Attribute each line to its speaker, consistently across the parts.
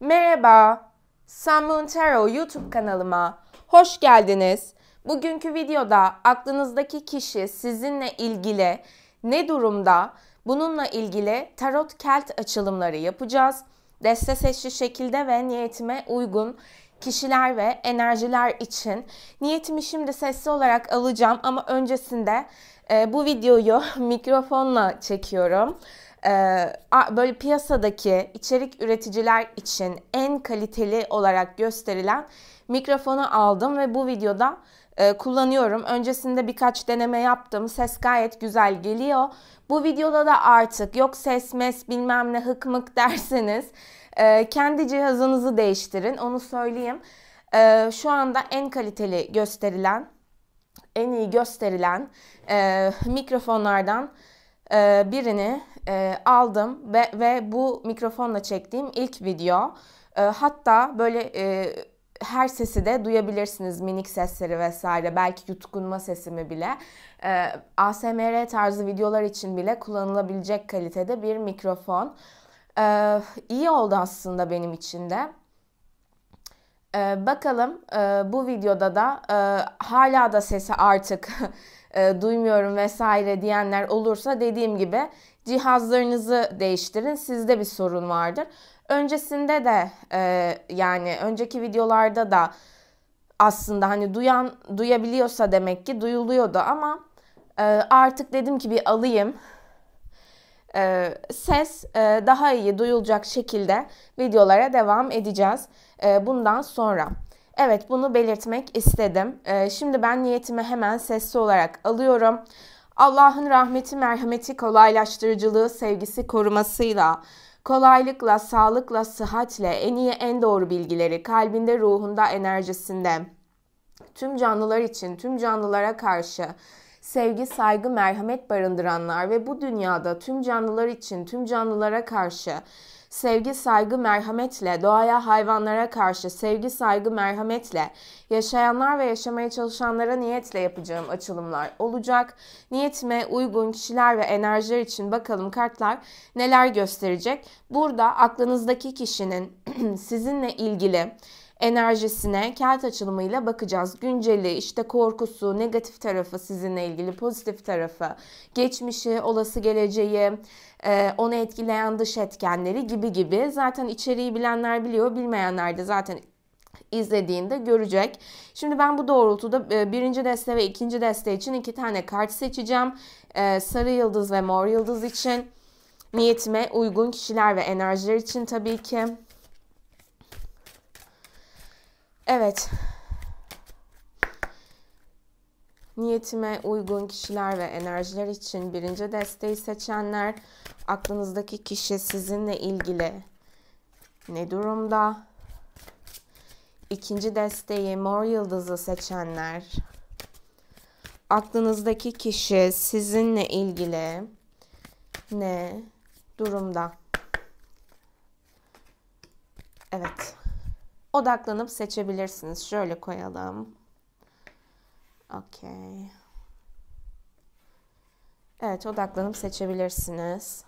Speaker 1: Merhaba, Sam Montero YouTube kanalıma hoş geldiniz. Bugünkü videoda aklınızdaki kişi sizinle ilgili ne durumda bununla ilgili tarot kelt açılımları yapacağız. Deste seçli şekilde ve niyetime uygun kişiler ve enerjiler için niyetimi şimdi sesli olarak alacağım ama öncesinde e, bu videoyu mikrofonla çekiyorum. Ee, böyle piyasadaki içerik üreticiler için en kaliteli olarak gösterilen mikrofonu aldım ve bu videoda e, kullanıyorum. Öncesinde birkaç deneme yaptım. Ses gayet güzel geliyor. Bu videoda da artık yok ses mes bilmem ne hık mık derseniz e, kendi cihazınızı değiştirin. Onu söyleyeyim. E, şu anda en kaliteli gösterilen, en iyi gösterilen mikrofonlardan birini e, aldım ve, ve bu mikrofonla çektiğim ilk video. E, hatta böyle e, her sesi de duyabilirsiniz minik sesleri vesaire belki yutkunma sesimi bile e, ASMR tarzı videolar için bile kullanılabilecek kalitede bir mikrofon e, iyi oldu aslında benim için de e, bakalım e, bu videoda da e, hala da sesi artık e, duymuyorum vesaire diyenler olursa dediğim gibi cihazlarınızı değiştirin. Sizde bir sorun vardır. Öncesinde de e, yani önceki videolarda da aslında hani duyan duyabiliyorsa demek ki duyuluyordu ama e, artık dedim ki bir alayım. E, ses e, daha iyi duyulacak şekilde videolara devam edeceğiz e, bundan sonra. Evet bunu belirtmek istedim. E, şimdi ben niyetimi hemen sesli olarak alıyorum. Allah'ın rahmeti, merhameti, kolaylaştırıcılığı, sevgisi, korumasıyla, kolaylıkla, sağlıkla, sıhhatle, en iyi, en doğru bilgileri kalbinde, ruhunda, enerjisinde, tüm canlılar için, tüm canlılara karşı sevgi, saygı, merhamet barındıranlar ve bu dünyada tüm canlılar için, tüm canlılara karşı sevgi, saygı, merhametle, doğaya, hayvanlara karşı sevgi, saygı, merhametle, yaşayanlar ve yaşamaya çalışanlara niyetle yapacağım açılımlar olacak. Niyetime uygun kişiler ve enerjiler için bakalım kartlar neler gösterecek. Burada aklınızdaki kişinin sizinle ilgili enerjisine kelt açılımıyla bakacağız. Günceli, işte korkusu, negatif tarafı sizinle ilgili, pozitif tarafı, geçmişi, olası geleceği, e, onu etkileyen dış etkenleri gibi gibi. Zaten içeriği bilenler biliyor, bilmeyenler de zaten izlediğinde görecek. Şimdi ben bu doğrultuda e, birinci deste ve ikinci deste için iki tane kart seçeceğim. E, sarı yıldız ve mor yıldız için niyetime uygun kişiler ve enerjiler için tabii ki. Evet. Niyetime uygun kişiler ve enerjiler için birinci desteği seçenler, aklınızdaki kişi sizinle ilgili ne durumda? İkinci desteği mor yıldızı seçenler, aklınızdaki kişi sizinle ilgili ne durumda? Evet odaklanıp seçebilirsiniz. Şöyle koyalım. Okay. Evet odaklanıp seçebilirsiniz.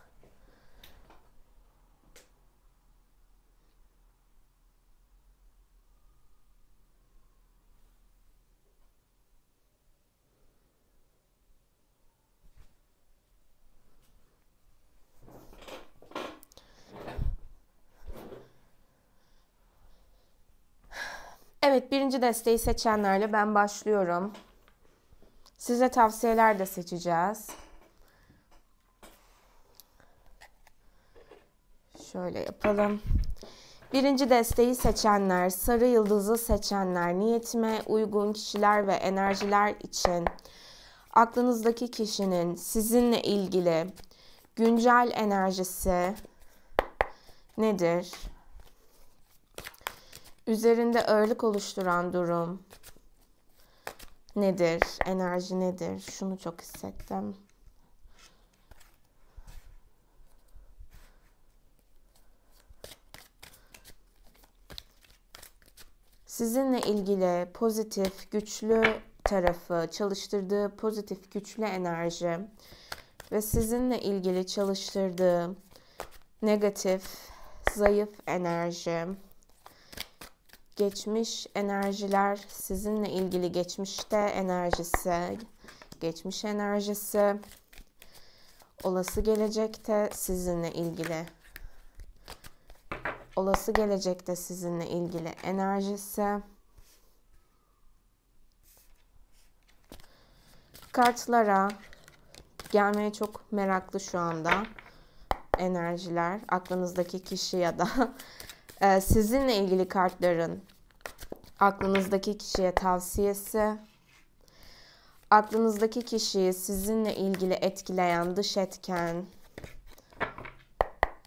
Speaker 1: Evet birinci desteği seçenlerle ben başlıyorum. Size tavsiyeler de seçeceğiz. Şöyle yapalım. Birinci desteği seçenler, sarı yıldızı seçenler, niyetime uygun kişiler ve enerjiler için aklınızdaki kişinin sizinle ilgili güncel enerjisi nedir? üzerinde ağırlık oluşturan durum nedir? Enerji nedir? Şunu çok hissettim. Sizinle ilgili pozitif, güçlü tarafı, çalıştırdığı pozitif, güçlü enerji ve sizinle ilgili çalıştırdığı negatif, zayıf enerji geçmiş enerjiler sizinle ilgili geçmişte enerjisi, geçmiş enerjisi, olası gelecekte sizinle ilgili olası gelecekte sizinle ilgili enerjisi kartlara gelmeye çok meraklı şu anda enerjiler aklınızdaki kişi ya da e, sizinle ilgili kartların aklınızdaki kişiye tavsiyesi, aklınızdaki kişiyi sizinle ilgili etkileyen dış etken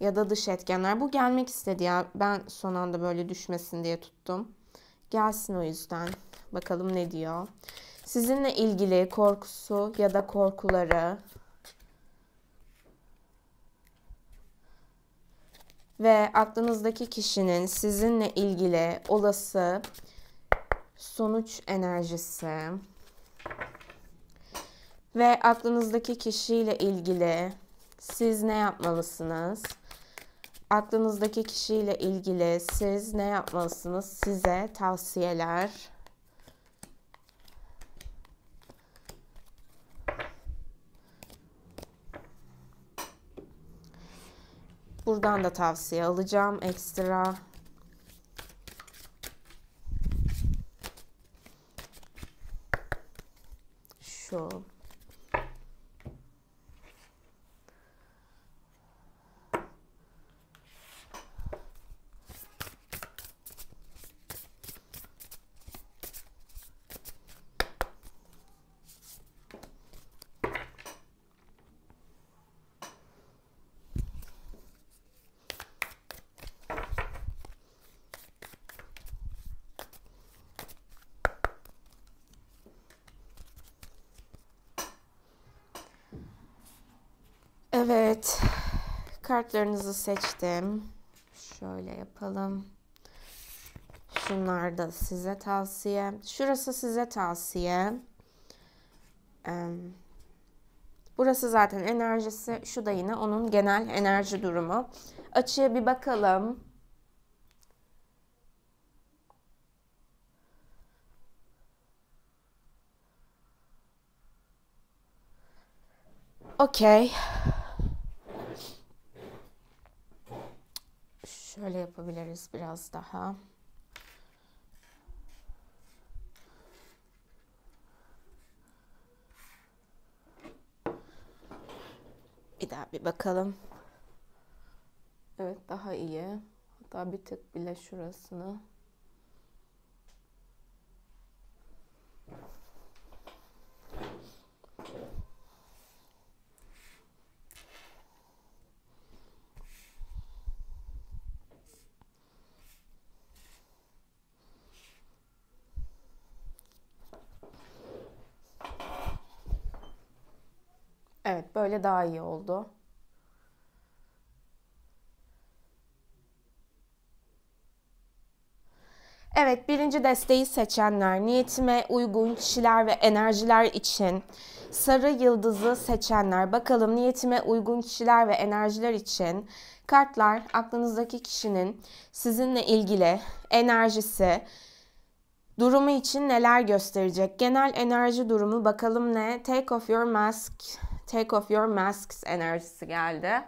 Speaker 1: ya da dış etkenler. Bu gelmek istedi ya. Ben son anda böyle düşmesin diye tuttum. Gelsin o yüzden. Bakalım ne diyor. Sizinle ilgili korkusu ya da korkuları ve aklınızdaki kişinin sizinle ilgili olası sonuç enerjisi ve aklınızdaki kişiyle ilgili siz ne yapmalısınız? Aklınızdaki kişiyle ilgili siz ne yapmalısınız? Size tavsiyeler. Buradan da tavsiye alacağım ekstra. so Evet. Kartlarınızı seçtim. Şöyle yapalım. Şunlar da size tavsiye. Şurası size tavsiye. Burası zaten enerjisi. Şu da yine onun genel enerji durumu. Açıya bir bakalım. Okay. Şöyle yapabiliriz biraz daha. Bir daha bir bakalım. Evet daha iyi. Hatta bir tık bile şurasını öyle daha iyi oldu. Evet, birinci desteği seçenler, niyetime uygun kişiler ve enerjiler için sarı yıldızı seçenler. Bakalım niyetime uygun kişiler ve enerjiler için kartlar aklınızdaki kişinin sizinle ilgili enerjisi, durumu için neler gösterecek? Genel enerji durumu bakalım ne? Take off your mask Take off your masks enerjisi geldi.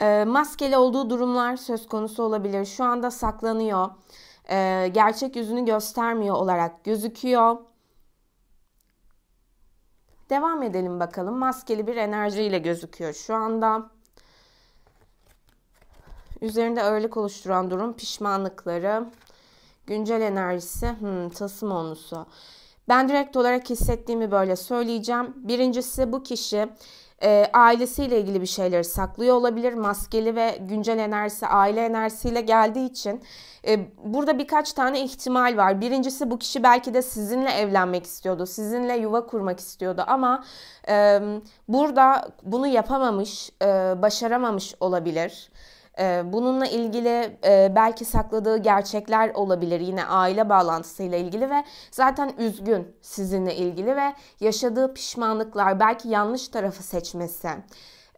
Speaker 1: Ee, maskeli olduğu durumlar söz konusu olabilir. Şu anda saklanıyor. Ee, gerçek yüzünü göstermiyor olarak gözüküyor. Devam edelim bakalım. Maskeli bir enerjiyle gözüküyor şu anda. Üzerinde ağırlık oluşturan durum pişmanlıkları. Güncel enerjisi hmm, tasım onusu. Ben direkt olarak hissettiğimi böyle söyleyeceğim. Birincisi bu kişi e, ailesiyle ilgili bir şeyleri saklıyor olabilir. Maskeli ve güncel enerjisi aile enerjisiyle geldiği için e, burada birkaç tane ihtimal var. Birincisi bu kişi belki de sizinle evlenmek istiyordu, sizinle yuva kurmak istiyordu ama e, burada bunu yapamamış, e, başaramamış olabilir. Ee, bununla ilgili e, belki sakladığı gerçekler olabilir yine aile bağlantısıyla ilgili ve zaten üzgün sizinle ilgili ve yaşadığı pişmanlıklar belki yanlış tarafı seçmesi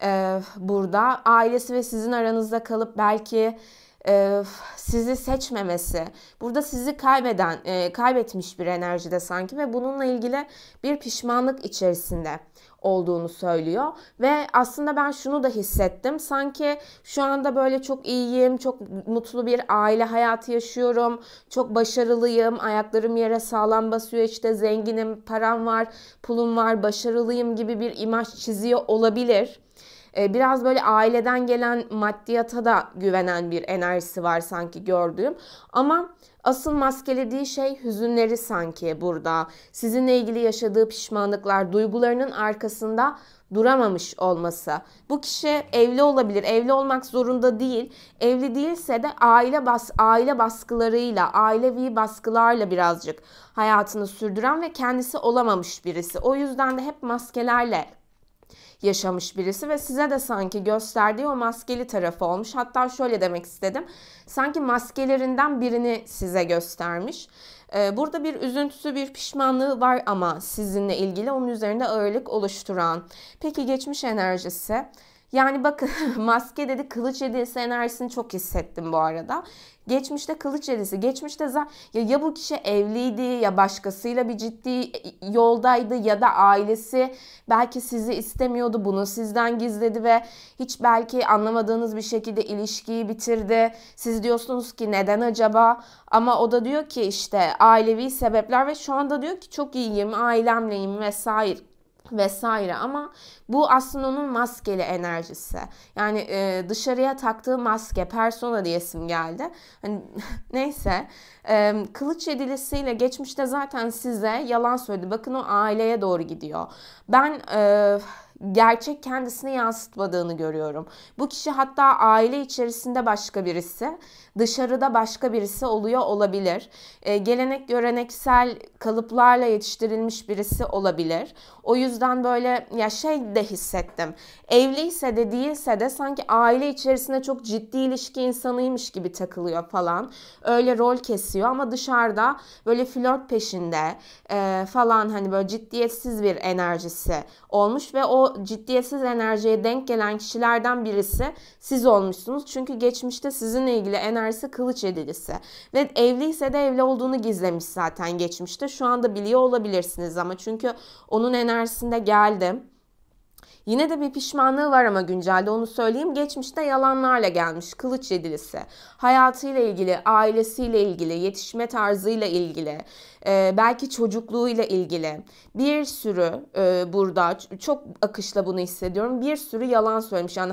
Speaker 1: e, burada ailesi ve sizin aranızda kalıp belki e, sizi seçmemesi burada sizi kaybeden kaybetmiş bir enerjide sanki ve bununla ilgili bir pişmanlık içerisinde olduğunu söylüyor. Ve aslında ben şunu da hissettim. Sanki şu anda böyle çok iyiyim, çok mutlu bir aile hayatı yaşıyorum. Çok başarılıyım, ayaklarım yere sağlam basıyor işte zenginim, param var, pulum var, başarılıyım gibi bir imaj çiziyor olabilir ee, biraz böyle aileden gelen maddiyata da güvenen bir enerjisi var sanki gördüğüm. Ama Asıl maskelediği şey hüzünleri sanki burada. Sizinle ilgili yaşadığı pişmanlıklar, duygularının arkasında duramamış olması. Bu kişi evli olabilir. Evli olmak zorunda değil. Evli değilse de aile bas aile baskılarıyla, ailevi baskılarla birazcık hayatını sürdüren ve kendisi olamamış birisi. O yüzden de hep maskelerle yaşamış birisi ve size de sanki gösterdiği o maskeli tarafı olmuş. Hatta şöyle demek istedim. Sanki maskelerinden birini size göstermiş. Ee, burada bir üzüntüsü, bir pişmanlığı var ama sizinle ilgili onun üzerinde ağırlık oluşturan. Peki geçmiş enerjisi? Yani bakın maske dedi kılıç hediyesi enerjisini çok hissettim bu arada. Geçmişte kılıç hediyesi. Geçmişte ya, ya bu kişi evliydi ya başkasıyla bir ciddi e, yoldaydı ya da ailesi belki sizi istemiyordu. Bunu sizden gizledi ve hiç belki anlamadığınız bir şekilde ilişkiyi bitirdi. Siz diyorsunuz ki neden acaba? Ama o da diyor ki işte ailevi sebepler ve şu anda diyor ki çok iyiyim, ailemleyim vesaire vesaire ama bu aslında onun maskeli enerjisi. Yani e, dışarıya taktığı maske, persona diyesim geldi. Hani neyse e, kılıç yedilisiyle geçmişte zaten size yalan söyledi. Bakın o aileye doğru gidiyor. Ben e, gerçek kendisini yansıtmadığını görüyorum. Bu kişi hatta aile içerisinde başka birisi dışarıda başka birisi oluyor olabilir. E, gelenek göreneksel kalıplarla yetiştirilmiş birisi olabilir. O yüzden böyle ya şey de hissettim. Evliyse de değilse de sanki aile içerisinde çok ciddi ilişki insanıymış gibi takılıyor falan. Öyle rol kesiyor ama dışarıda böyle flört peşinde e, falan hani böyle ciddiyetsiz bir enerjisi olmuş ve o ciddiyetsiz enerjiye denk gelen kişilerden birisi siz olmuşsunuz. Çünkü geçmişte sizinle ilgili enerji önerisi kılıç edilisi. Ve evliyse de evli olduğunu gizlemiş zaten geçmişte. Şu anda biliyor olabilirsiniz ama çünkü onun enerjisinde geldi. Yine de bir pişmanlığı var ama güncelde onu söyleyeyim. Geçmişte yalanlarla gelmiş kılıç yedilisi. Hayatıyla ilgili, ailesiyle ilgili, yetişme tarzıyla ilgili, e, belki çocukluğuyla ilgili bir sürü e, burada çok akışla bunu hissediyorum. Bir sürü yalan söylemiş yani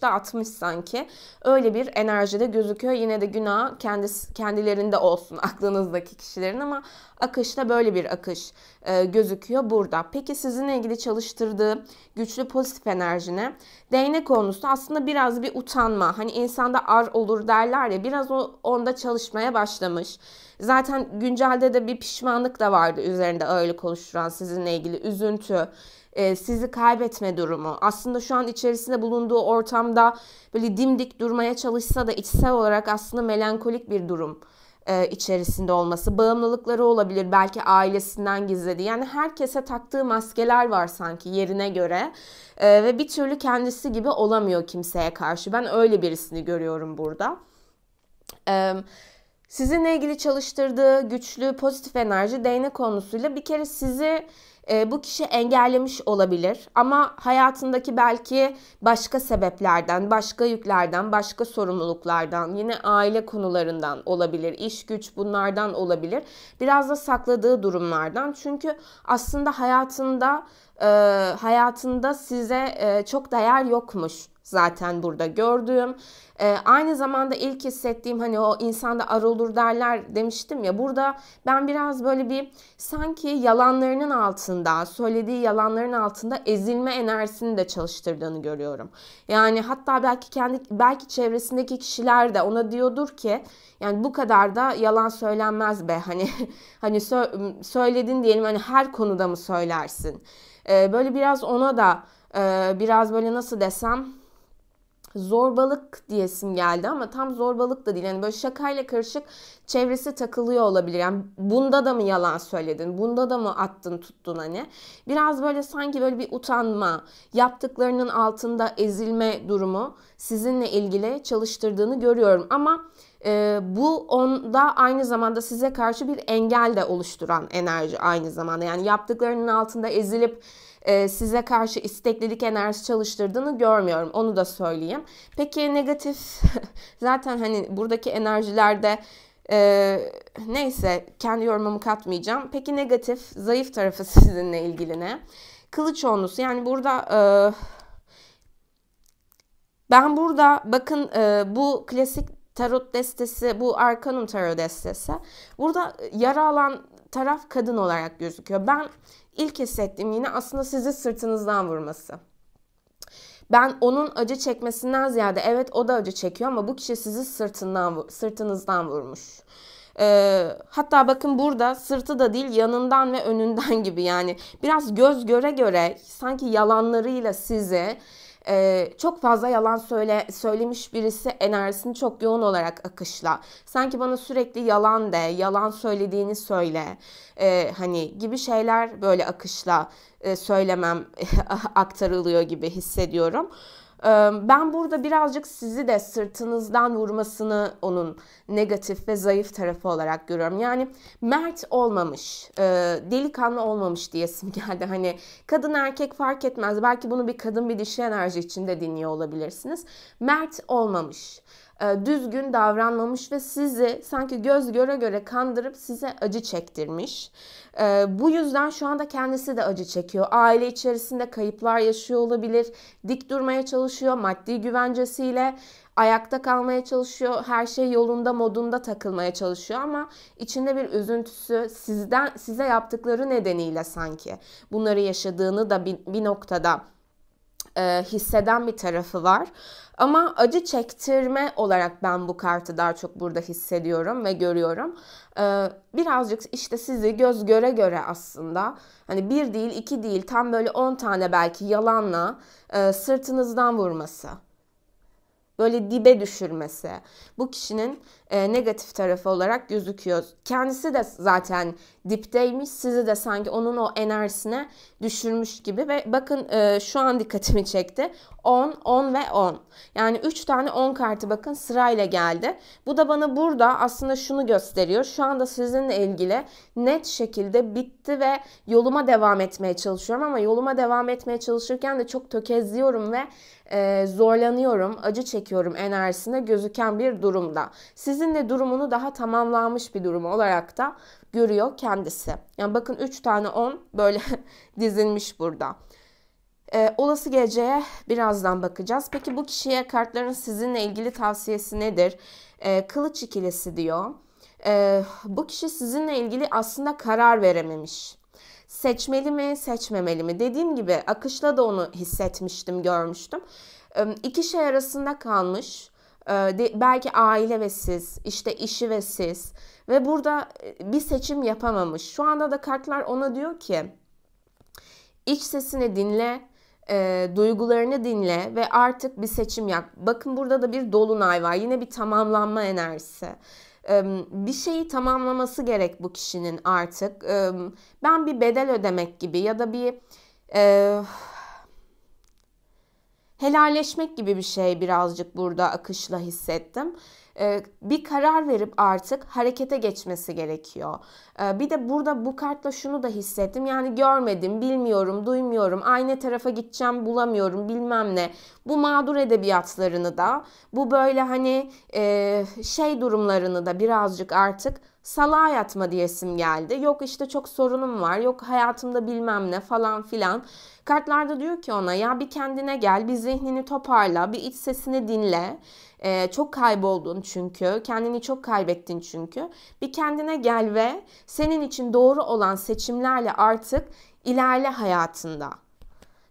Speaker 1: da 60 sanki öyle bir enerjide gözüküyor. Yine de günah kendisi, kendilerinde olsun aklınızdaki kişilerin ama akışta böyle bir akış e, gözüküyor burada. Peki sizinle ilgili çalıştırdığı güçlü pozitif enerjine değnek konusu aslında biraz bir utanma. Hani insanda ar olur derler ya biraz o onda çalışmaya başlamış. Zaten güncelde de bir pişmanlık da vardı üzerinde ağırlık oluşturan sizinle ilgili üzüntü, e, sizi kaybetme durumu. Aslında şu an içerisinde bulunduğu ortamda böyle dimdik durmaya çalışsa da içsel olarak aslında melankolik bir durum e, içerisinde olması. Bağımlılıkları olabilir belki ailesinden gizledi. Yani herkese taktığı maskeler var sanki yerine göre e, ve bir türlü kendisi gibi olamıyor kimseye karşı. Ben öyle birisini görüyorum burada. Evet Sizinle ilgili çalıştırdığı güçlü pozitif enerji değne konusuyla bir kere sizi e, bu kişi engellemiş olabilir ama hayatındaki belki başka sebeplerden, başka yüklerden, başka sorumluluklardan, yine aile konularından olabilir, iş güç bunlardan olabilir. Biraz da sakladığı durumlardan. Çünkü aslında hayatında e, hayatında size e, çok değer yokmuş zaten burada gördüğüm. Ee, aynı zamanda ilk hissettiğim hani o insanda ar olur derler demiştim ya. Burada ben biraz böyle bir sanki yalanlarının altında, söylediği yalanların altında ezilme enerjisini de çalıştırdığını görüyorum. Yani hatta belki kendi belki çevresindeki kişiler de ona diyordur ki yani bu kadar da yalan söylenmez be hani hani sö- söyledin diyelim hani her konuda mı söylersin? Ee, böyle biraz ona da e, biraz böyle nasıl desem zorbalık diyesim geldi ama tam zorbalık da değil. Yani böyle şakayla karışık çevresi takılıyor olabilir. Yani bunda da mı yalan söyledin? Bunda da mı attın tuttun hani? Biraz böyle sanki böyle bir utanma, yaptıklarının altında ezilme durumu sizinle ilgili çalıştırdığını görüyorum. Ama e, bu onda aynı zamanda size karşı bir engel de oluşturan enerji aynı zamanda. Yani yaptıklarının altında ezilip e, size karşı isteklilik enerjisi çalıştırdığını görmüyorum. Onu da söyleyeyim. Peki negatif zaten hani buradaki enerjilerde ee, neyse kendi yorumumu katmayacağım. Peki negatif zayıf tarafı sizinle ilgili ne? Kılıç onlusu yani burada e, ben burada bakın e, bu klasik tarot destesi bu Arkanum tarot destesi burada yara alan taraf kadın olarak gözüküyor. Ben ilk hissettiğim yine aslında sizi sırtınızdan vurması. Ben onun acı çekmesinden ziyade evet o da acı çekiyor ama bu kişi sizi sırtından sırtınızdan vurmuş. E, hatta bakın burada sırtı da değil yanından ve önünden gibi yani biraz göz göre göre sanki yalanlarıyla sizi e, çok fazla yalan söyle söylemiş birisi enerjisini çok yoğun olarak akışla. Sanki bana sürekli yalan de, yalan söylediğini söyle e, hani gibi şeyler böyle akışla e, söylemem aktarılıyor gibi hissediyorum. Ben burada birazcık sizi de sırtınızdan vurmasını onun negatif ve zayıf tarafı olarak görüyorum. Yani mert olmamış, delikanlı olmamış diyesim geldi. Hani kadın erkek fark etmez. Belki bunu bir kadın bir dişi enerji içinde dinliyor olabilirsiniz. Mert olmamış. E, düzgün davranmamış ve sizi sanki göz göre göre kandırıp size acı çektirmiş. E, bu yüzden şu anda kendisi de acı çekiyor. Aile içerisinde kayıplar yaşıyor olabilir. Dik durmaya çalışıyor maddi güvencesiyle ayakta kalmaya çalışıyor, her şey yolunda modunda takılmaya çalışıyor ama içinde bir üzüntüsü sizden size yaptıkları nedeniyle sanki bunları yaşadığını da bir, bir noktada e, hisseden bir tarafı var. Ama acı çektirme olarak ben bu kartı daha çok burada hissediyorum ve görüyorum. Ee, birazcık işte sizi göz göre göre aslında hani bir değil iki değil tam böyle on tane belki yalanla e, sırtınızdan vurması. Böyle dibe düşürmesi. Bu kişinin e, negatif tarafı olarak gözüküyor. Kendisi de zaten dipteymiş. Sizi de sanki onun o enerjisine düşürmüş gibi ve bakın e, şu an dikkatimi çekti. 10, 10 ve 10. Yani 3 tane 10 kartı bakın sırayla geldi. Bu da bana burada aslında şunu gösteriyor. Şu anda sizinle ilgili net şekilde bitti ve yoluma devam etmeye çalışıyorum ama yoluma devam etmeye çalışırken de çok tökezliyorum ve e, zorlanıyorum, acı çekiyorum enerjisine gözüken bir durumda. Siz sizin de durumunu daha tamamlanmış bir durum olarak da görüyor kendisi. Yani bakın 3 tane 10 böyle dizilmiş burada. Ee, olası geceye birazdan bakacağız. Peki bu kişiye kartların sizinle ilgili tavsiyesi nedir? Ee, kılıç ikilisi diyor. Ee, bu kişi sizinle ilgili aslında karar verememiş seçmeli mi seçmemeli mi dediğim gibi akışla da onu hissetmiştim görmüştüm ee, İki şey arasında kalmış ee, belki aile ve siz, işte işi ve siz ve burada e, bir seçim yapamamış. Şu anda da kartlar ona diyor ki iç sesini dinle, e, duygularını dinle ve artık bir seçim yap. Bakın burada da bir dolunay var. Yine bir tamamlanma enerjisi. E, bir şeyi tamamlaması gerek bu kişinin artık. E, ben bir bedel ödemek gibi ya da bir e, helalleşmek gibi bir şey birazcık burada akışla hissettim ee, bir karar verip artık harekete geçmesi gerekiyor. Ee, bir de burada bu kartla şunu da hissettim. Yani görmedim, bilmiyorum, duymuyorum, aynı tarafa gideceğim bulamıyorum bilmem ne. Bu mağdur edebiyatlarını da, bu böyle hani e, şey durumlarını da birazcık artık salağa yatma diyesim geldi. Yok işte çok sorunum var, yok hayatımda bilmem ne falan filan. Kartlarda diyor ki ona ya bir kendine gel, bir zihnini toparla, bir iç sesini dinle. Ee, çok kayboldun çünkü, kendini çok kaybettin çünkü. Bir kendine gel ve senin için doğru olan seçimlerle artık ilerle hayatında.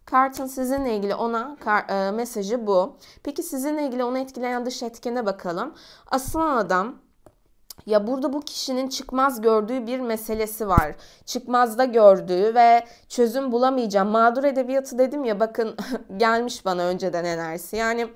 Speaker 1: Kartın sizinle ilgili ona kar, e, mesajı bu. Peki sizinle ilgili onu etkileyen dış etkene bakalım. Aslan adam ya burada bu kişinin çıkmaz gördüğü bir meselesi var. Çıkmazda gördüğü ve çözüm bulamayacağım. Mağdur edebiyatı dedim ya bakın gelmiş bana önceden enerjisi. Yani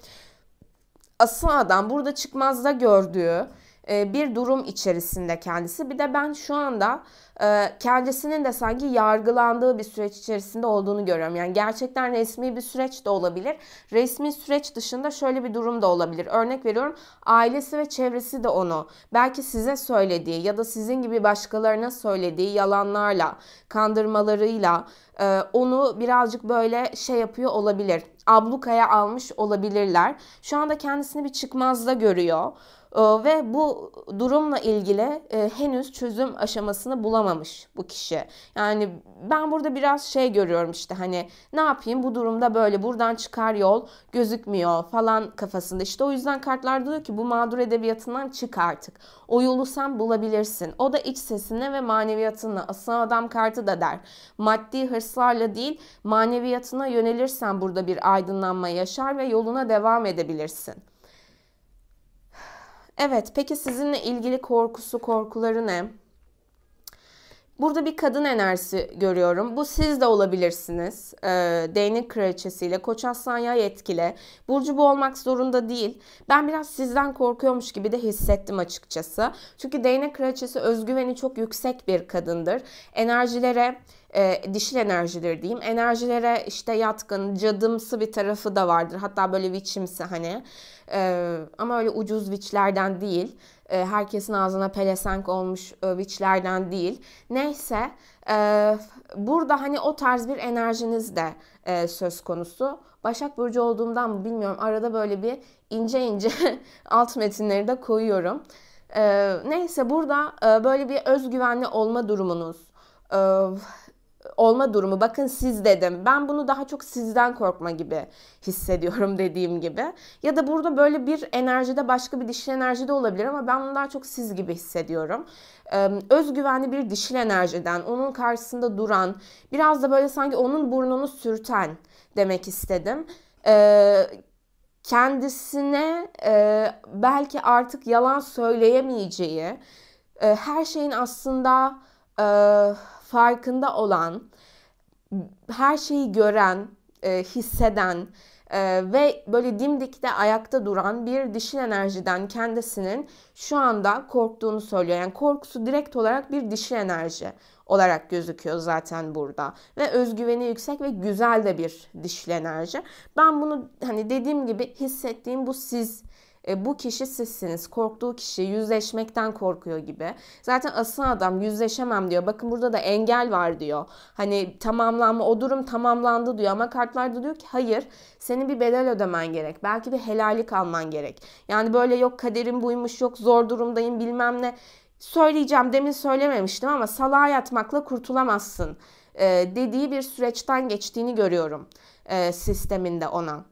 Speaker 1: asıl adam burada çıkmazda gördüğü e, bir durum içerisinde kendisi. Bir de ben şu anda e, kendisinin de sanki yargılandığı bir süreç içerisinde olduğunu görüyorum. Yani gerçekten resmi bir süreç de olabilir. Resmi süreç dışında şöyle bir durum da olabilir. Örnek veriyorum ailesi ve çevresi de onu belki size söylediği ya da sizin gibi başkalarına söylediği yalanlarla, kandırmalarıyla e, onu birazcık böyle şey yapıyor olabilir. Ablukaya almış olabilirler. Şu anda kendisini bir çıkmazda görüyor. Ee, ve bu durumla ilgili e, henüz çözüm aşamasını bulamamış bu kişi. Yani ben burada biraz şey görüyorum işte hani ne yapayım bu durumda böyle buradan çıkar yol gözükmüyor falan kafasında. İşte o yüzden kartlar diyor ki bu mağdur edebiyatından çık artık. O yolu sen bulabilirsin. O da iç sesine ve maneviyatına. Aslan adam kartı da der. Maddi hırslarla değil maneviyatına yönelirsen burada bir aydınlanma yaşar ve yoluna devam edebilirsin. Evet, peki sizinle ilgili korkusu, korkuları ne? Burada bir kadın enerjisi görüyorum. Bu siz de olabilirsiniz. Ee, değnek kraliçesiyle, koç aslan yay etkile. Burcu bu olmak zorunda değil. Ben biraz sizden korkuyormuş gibi de hissettim açıkçası. Çünkü değnek kraliçesi özgüveni çok yüksek bir kadındır. Enerjilere, e, dişil enerjileri diyeyim. Enerjilere işte yatkın, cadımsı bir tarafı da vardır. Hatta böyle biçimsi hani. E, ama öyle ucuz viçlerden değil. E, herkesin ağzına pelesenk olmuş e, viçlerden değil. Neyse e, burada hani o tarz bir enerjiniz de e, söz konusu. Başak Burcu olduğumdan mı bilmiyorum. Arada böyle bir ince ince alt metinleri de koyuyorum. E, neyse burada e, böyle bir özgüvenli olma durumunuz, olma durumu. Bakın siz dedim. Ben bunu daha çok sizden korkma gibi hissediyorum dediğim gibi. Ya da burada böyle bir enerjide başka bir dişil enerjide olabilir ama ben bunu daha çok siz gibi hissediyorum. Ee, özgüvenli bir dişil enerjiden, onun karşısında duran, biraz da böyle sanki onun burnunu sürten demek istedim. Ee, kendisine e, belki artık yalan söyleyemeyeceği, e, her şeyin aslında e, farkında olan, her şeyi gören, e, hisseden e, ve böyle dimdik de ayakta duran bir dişil enerjiden kendisinin şu anda korktuğunu söylüyor. Yani korkusu direkt olarak bir dişil enerji olarak gözüküyor zaten burada. Ve özgüveni yüksek ve güzel de bir dişil enerji. Ben bunu hani dediğim gibi hissettiğim bu siz e, bu kişi sizsiniz. Korktuğu kişi yüzleşmekten korkuyor gibi. Zaten asıl adam yüzleşemem diyor. Bakın burada da engel var diyor. Hani tamamlanma o durum tamamlandı diyor ama kartlar da diyor ki hayır senin bir bedel ödemen gerek. Belki bir helallik alman gerek. Yani böyle yok kaderim buymuş yok zor durumdayım bilmem ne. Söyleyeceğim demin söylememiştim ama salağa yatmakla kurtulamazsın e, dediği bir süreçten geçtiğini görüyorum e, sisteminde ona.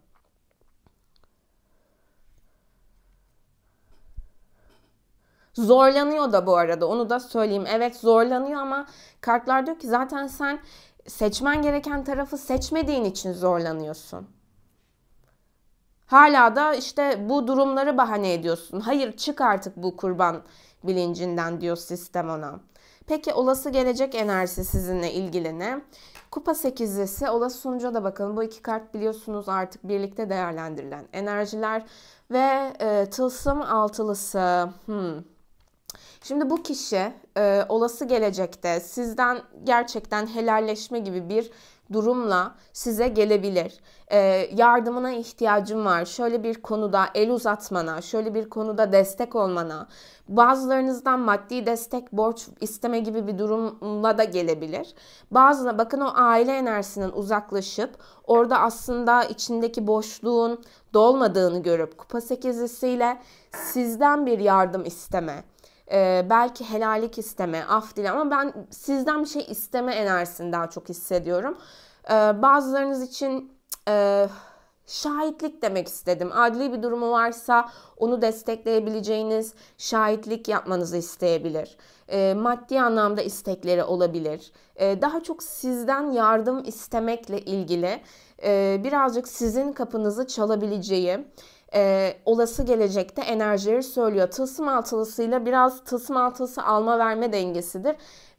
Speaker 1: Zorlanıyor da bu arada onu da söyleyeyim. Evet zorlanıyor ama kartlar diyor ki zaten sen seçmen gereken tarafı seçmediğin için zorlanıyorsun. Hala da işte bu durumları bahane ediyorsun. Hayır çık artık bu kurban bilincinden diyor sistem ona. Peki olası gelecek enerjisi sizinle ilgili ne? Kupa 8'lisi olası sonuca da bakalım. Bu iki kart biliyorsunuz artık birlikte değerlendirilen enerjiler ve e, tılsım altılısı. Hmm. Şimdi bu kişi e, olası gelecekte sizden gerçekten helalleşme gibi bir durumla size gelebilir. E, yardımına ihtiyacım var. Şöyle bir konuda el uzatmana, şöyle bir konuda destek olmana, bazılarınızdan maddi destek, borç isteme gibi bir durumla da gelebilir. Bazılarına bakın o aile enerjisinin uzaklaşıp orada aslında içindeki boşluğun dolmadığını görüp kupa sekizlisiyle sizden bir yardım isteme e, belki helallik isteme, af dile ama ben sizden bir şey isteme enerjisini daha çok hissediyorum. E, bazılarınız için e, şahitlik demek istedim. Adli bir durumu varsa onu destekleyebileceğiniz şahitlik yapmanızı isteyebilir. E, maddi anlamda istekleri olabilir. E, daha çok sizden yardım istemekle ilgili e, birazcık sizin kapınızı çalabileceğim e, olası gelecekte enerjileri söylüyor. Tılsım altılısıyla biraz tılsım altılısı alma verme dengesidir.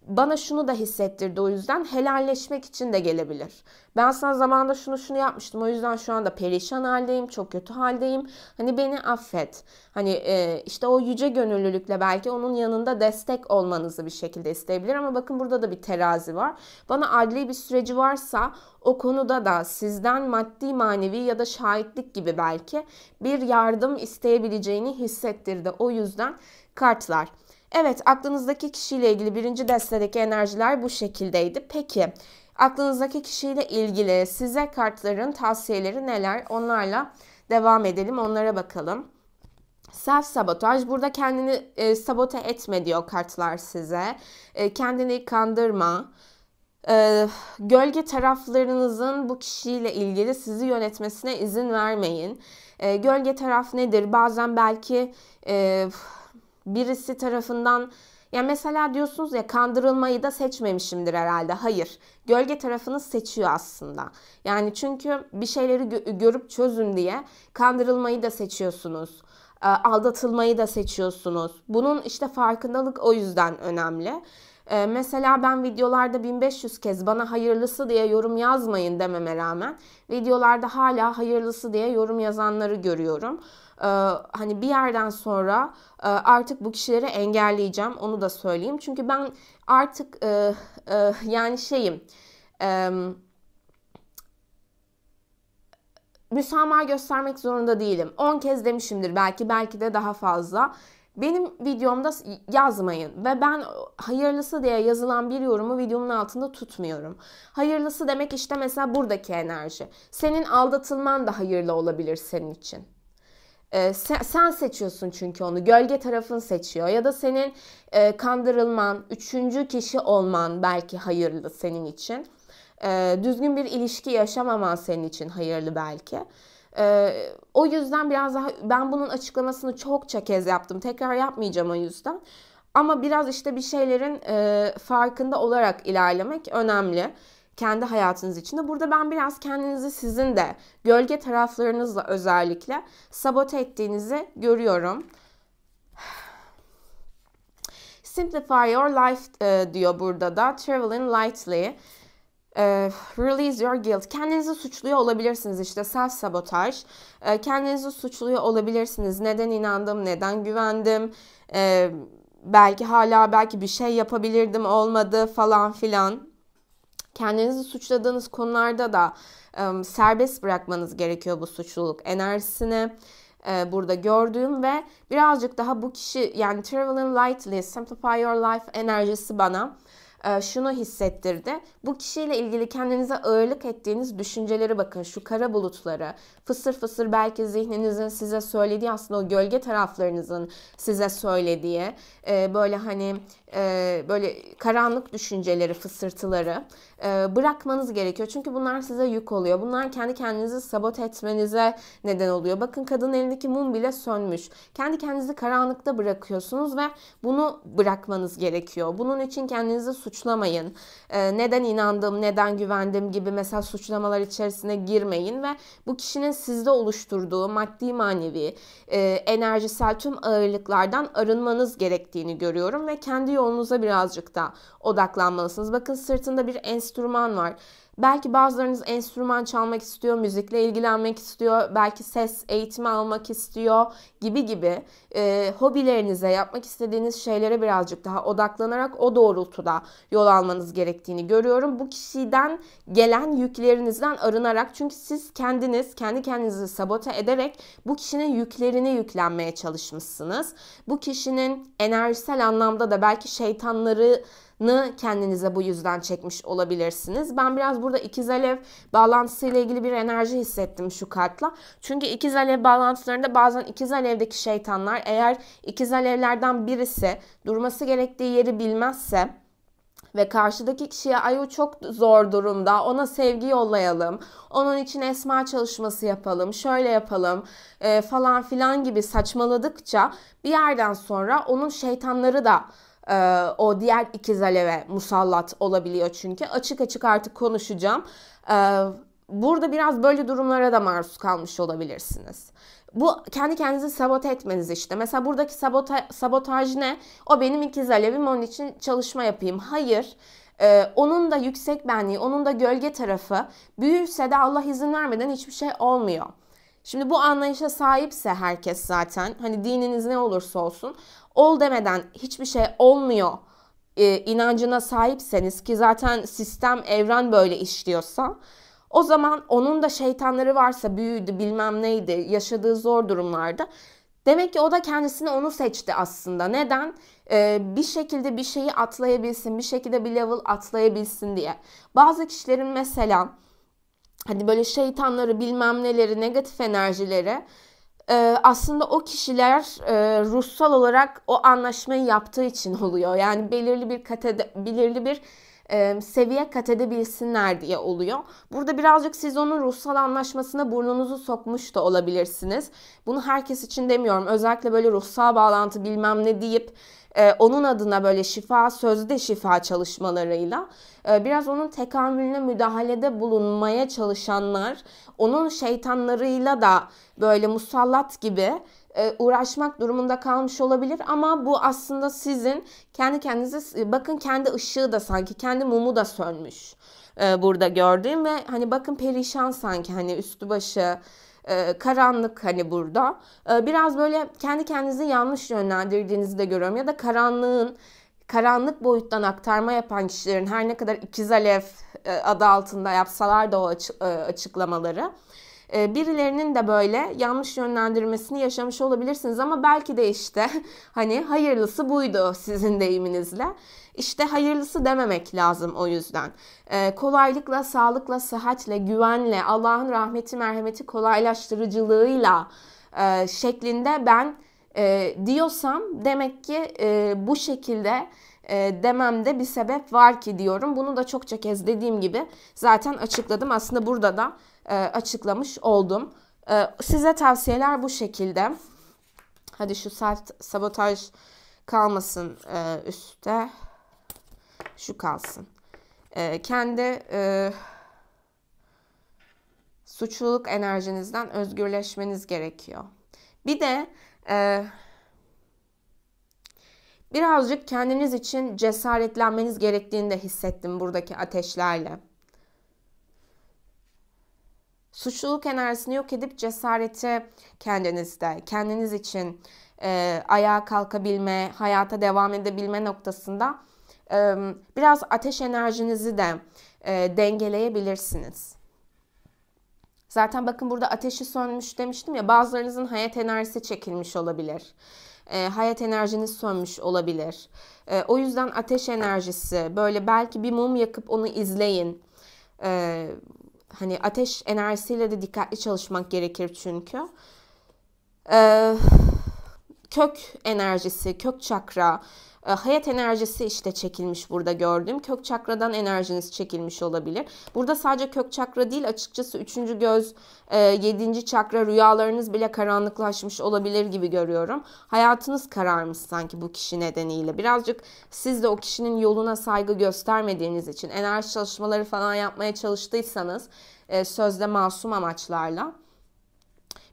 Speaker 1: Bana şunu da hissettirdi o yüzden helalleşmek için de gelebilir. Ben sana zamanında şunu şunu yapmıştım. O yüzden şu anda perişan haldeyim. Çok kötü haldeyim. Hani beni affet. Hani e, işte o yüce gönüllülükle belki onun yanında destek olmanızı bir şekilde isteyebilir. Ama bakın burada da bir terazi var. Bana adli bir süreci varsa o konuda da sizden maddi manevi ya da şahitlik gibi belki bir yardım isteyebileceğini hissettirdi. O yüzden kartlar. Evet aklınızdaki kişiyle ilgili birinci destedeki enerjiler bu şekildeydi. Peki aklınızdaki kişiyle ilgili size kartların tavsiyeleri neler? Onlarla devam edelim, onlara bakalım. Self sabotaj burada kendini e, sabote etme diyor kartlar size. E, kendini kandırma. E, gölge taraflarınızın bu kişiyle ilgili sizi yönetmesine izin vermeyin. E, gölge taraf nedir? Bazen belki e, birisi tarafından ya mesela diyorsunuz ya kandırılmayı da seçmemişimdir herhalde. Hayır. Gölge tarafını seçiyor aslında. Yani çünkü bir şeyleri gö- görüp çözün diye kandırılmayı da seçiyorsunuz ee, aldatılmayı da seçiyorsunuz. Bunun işte farkındalık o yüzden önemli. Ee, mesela ben videolarda 1500 kez bana hayırlısı diye yorum yazmayın dememe rağmen videolarda hala hayırlısı diye yorum yazanları görüyorum. Ee, hani bir yerden sonra e, artık bu kişileri engelleyeceğim onu da söyleyeyim. Çünkü ben artık e, e, yani şeyim e, müsamaha göstermek zorunda değilim. 10 kez demişimdir belki belki de daha fazla. Benim videomda yazmayın ve ben hayırlısı diye yazılan bir yorumu videomun altında tutmuyorum. Hayırlısı demek işte mesela buradaki enerji. Senin aldatılman da hayırlı olabilir senin için. E, sen, sen seçiyorsun çünkü onu. Gölge tarafın seçiyor. Ya da senin e, kandırılman, üçüncü kişi olman belki hayırlı senin için. E, düzgün bir ilişki yaşamaman senin için hayırlı belki. E, o yüzden biraz daha ben bunun açıklamasını çok kez yaptım. Tekrar yapmayacağım o yüzden. Ama biraz işte bir şeylerin e, farkında olarak ilerlemek önemli kendi hayatınız için de. Burada ben biraz kendinizi sizin de gölge taraflarınızla özellikle sabote ettiğinizi görüyorum. Simplify your life e, diyor burada da. Traveling lightly. E, release your guilt. Kendinizi suçluyor olabilirsiniz işte self sabotaj. E, kendinizi suçluyor olabilirsiniz. Neden inandım, neden güvendim, e, belki hala belki bir şey yapabilirdim olmadı falan filan. Kendinizi suçladığınız konularda da e, serbest bırakmanız gerekiyor bu suçluluk enerjisini e, burada gördüğüm ve birazcık daha bu kişi yani Traveling Lightly, Simplify Your Life enerjisi bana e, şunu hissettirdi. Bu kişiyle ilgili kendinize ağırlık ettiğiniz düşünceleri bakın. Şu kara bulutları, fısır fısır belki zihninizin size söylediği aslında o gölge taraflarınızın size söylediği e, böyle hani e, böyle karanlık düşünceleri, fısırtıları bırakmanız gerekiyor. Çünkü bunlar size yük oluyor. Bunlar kendi kendinizi sabot etmenize neden oluyor. Bakın kadın elindeki mum bile sönmüş. Kendi kendinizi karanlıkta bırakıyorsunuz ve bunu bırakmanız gerekiyor. Bunun için kendinizi suç suçlamayın. E, neden inandım, neden güvendim gibi mesela suçlamalar içerisine girmeyin ve bu kişinin sizde oluşturduğu maddi manevi e, enerjisel tüm ağırlıklardan arınmanız gerektiğini görüyorum ve kendi yolunuza birazcık da odaklanmalısınız. Bakın sırtında bir enstrüman var. Belki bazılarınız enstrüman çalmak istiyor, müzikle ilgilenmek istiyor, belki ses eğitimi almak istiyor gibi gibi e, hobilerinize, yapmak istediğiniz şeylere birazcık daha odaklanarak o doğrultuda yol almanız gerektiğini görüyorum. Bu kişiden gelen yüklerinizden arınarak çünkü siz kendiniz, kendi kendinizi sabote ederek bu kişinin yüklerini yüklenmeye çalışmışsınız. Bu kişinin enerjisel anlamda da belki şeytanları kendinize bu yüzden çekmiş olabilirsiniz. Ben biraz burada ikiz alev bağlantısıyla ilgili bir enerji hissettim şu kartla. Çünkü ikiz alev bağlantılarında bazen ikiz alevdeki şeytanlar eğer ikiz alevlerden birisi durması gerektiği yeri bilmezse ve karşıdaki kişiye ay o çok zor durumda ona sevgi yollayalım onun için esma çalışması yapalım şöyle yapalım e, falan filan gibi saçmaladıkça bir yerden sonra onun şeytanları da e, o diğer ikiz aleve musallat olabiliyor çünkü. Açık açık artık konuşacağım. E, burada biraz böyle durumlara da maruz kalmış olabilirsiniz. Bu kendi kendinizi sabot etmeniz işte. Mesela buradaki sabota, sabotaj ne? O benim ikiz alevim onun için çalışma yapayım. Hayır. Ee, onun da yüksek benliği, onun da gölge tarafı büyürse de Allah izin vermeden hiçbir şey olmuyor. Şimdi bu anlayışa sahipse herkes zaten hani dininiz ne olursa olsun ol demeden hiçbir şey olmuyor e, inancına sahipseniz ki zaten sistem evren böyle işliyorsa o zaman onun da şeytanları varsa büyüdü bilmem neydi yaşadığı zor durumlarda demek ki o da kendisini onu seçti aslında. Neden? Ee, bir şekilde bir şeyi atlayabilsin, bir şekilde bir level atlayabilsin diye. Bazı kişilerin mesela hadi böyle şeytanları bilmem neleri, negatif enerjileri e, aslında o kişiler e, ruhsal olarak o anlaşmayı yaptığı için oluyor. Yani belirli bir katede, belirli bir e, seviye kat edebilsinler diye oluyor. Burada birazcık siz onun ruhsal anlaşmasına burnunuzu sokmuş da olabilirsiniz. Bunu herkes için demiyorum. Özellikle böyle ruhsal bağlantı bilmem ne deyip e, onun adına böyle şifa sözde şifa çalışmalarıyla ee, biraz onun tekamülüne müdahalede bulunmaya çalışanlar onun şeytanlarıyla da böyle musallat gibi e, uğraşmak durumunda kalmış olabilir ama bu aslında sizin kendi kendinize e, bakın kendi ışığı da sanki kendi mumu da sönmüş e, burada gördüğüm ve hani bakın perişan sanki hani üstü başı karanlık hani burada. biraz böyle kendi kendinizi yanlış yönlendirdiğinizi de görüyorum ya da karanlığın karanlık boyuttan aktarma yapan kişilerin her ne kadar ikiz alev e, adı altında yapsalar da o e, açıklamaları e, birilerinin de böyle yanlış yönlendirmesini yaşamış olabilirsiniz ama belki de işte hani hayırlısı buydu sizin deyiminizle. İşte hayırlısı dememek lazım o yüzden. kolaylıkla, sağlıkla, sıhhatle, güvenle, Allah'ın rahmeti, merhameti kolaylaştırıcılığıyla şeklinde ben e, diyorsam demek ki e, bu şekilde e, dememde bir sebep var ki diyorum. Bunu da çokça kez dediğim gibi zaten açıkladım. Aslında burada da e, açıklamış oldum. E, size tavsiyeler bu şekilde. Hadi şu sert sabotaj kalmasın e, üstte. Şu kalsın. E, kendi e, suçluluk enerjinizden özgürleşmeniz gerekiyor. Bir de ee, birazcık kendiniz için cesaretlenmeniz gerektiğini de hissettim buradaki ateşlerle. Suçluluk enerjisini yok edip cesareti kendinizde, kendiniz için e, ayağa kalkabilme, hayata devam edebilme noktasında e, biraz ateş enerjinizi de e, dengeleyebilirsiniz. Zaten bakın burada ateşi sönmüş demiştim ya bazılarınızın hayat enerjisi çekilmiş olabilir. E, hayat enerjiniz sönmüş olabilir. E, o yüzden ateş enerjisi böyle belki bir mum yakıp onu izleyin. E, hani ateş enerjisiyle de dikkatli çalışmak gerekir çünkü. E, kök enerjisi, kök çakra, e, hayat enerjisi işte çekilmiş burada gördüğüm. Kök çakradan enerjiniz çekilmiş olabilir. Burada sadece kök çakra değil açıkçası üçüncü göz, e, yedinci çakra rüyalarınız bile karanlıklaşmış olabilir gibi görüyorum. Hayatınız kararmış sanki bu kişi nedeniyle. Birazcık siz de o kişinin yoluna saygı göstermediğiniz için enerji çalışmaları falan yapmaya çalıştıysanız e, sözde masum amaçlarla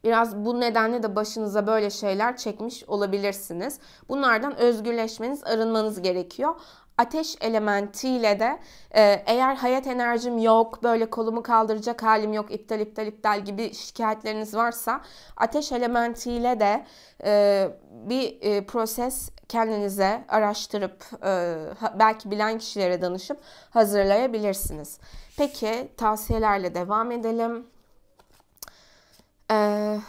Speaker 1: Biraz bu nedenle de başınıza böyle şeyler çekmiş olabilirsiniz. Bunlardan özgürleşmeniz, arınmanız gerekiyor ateş elementiyle de e, eğer hayat enerjim yok, böyle kolumu kaldıracak halim yok, iptal iptal iptal gibi şikayetleriniz varsa ateş elementiyle de e, bir e, proses kendinize araştırıp e, belki bilen kişilere danışıp hazırlayabilirsiniz. Peki tavsiyelerle devam edelim. Uh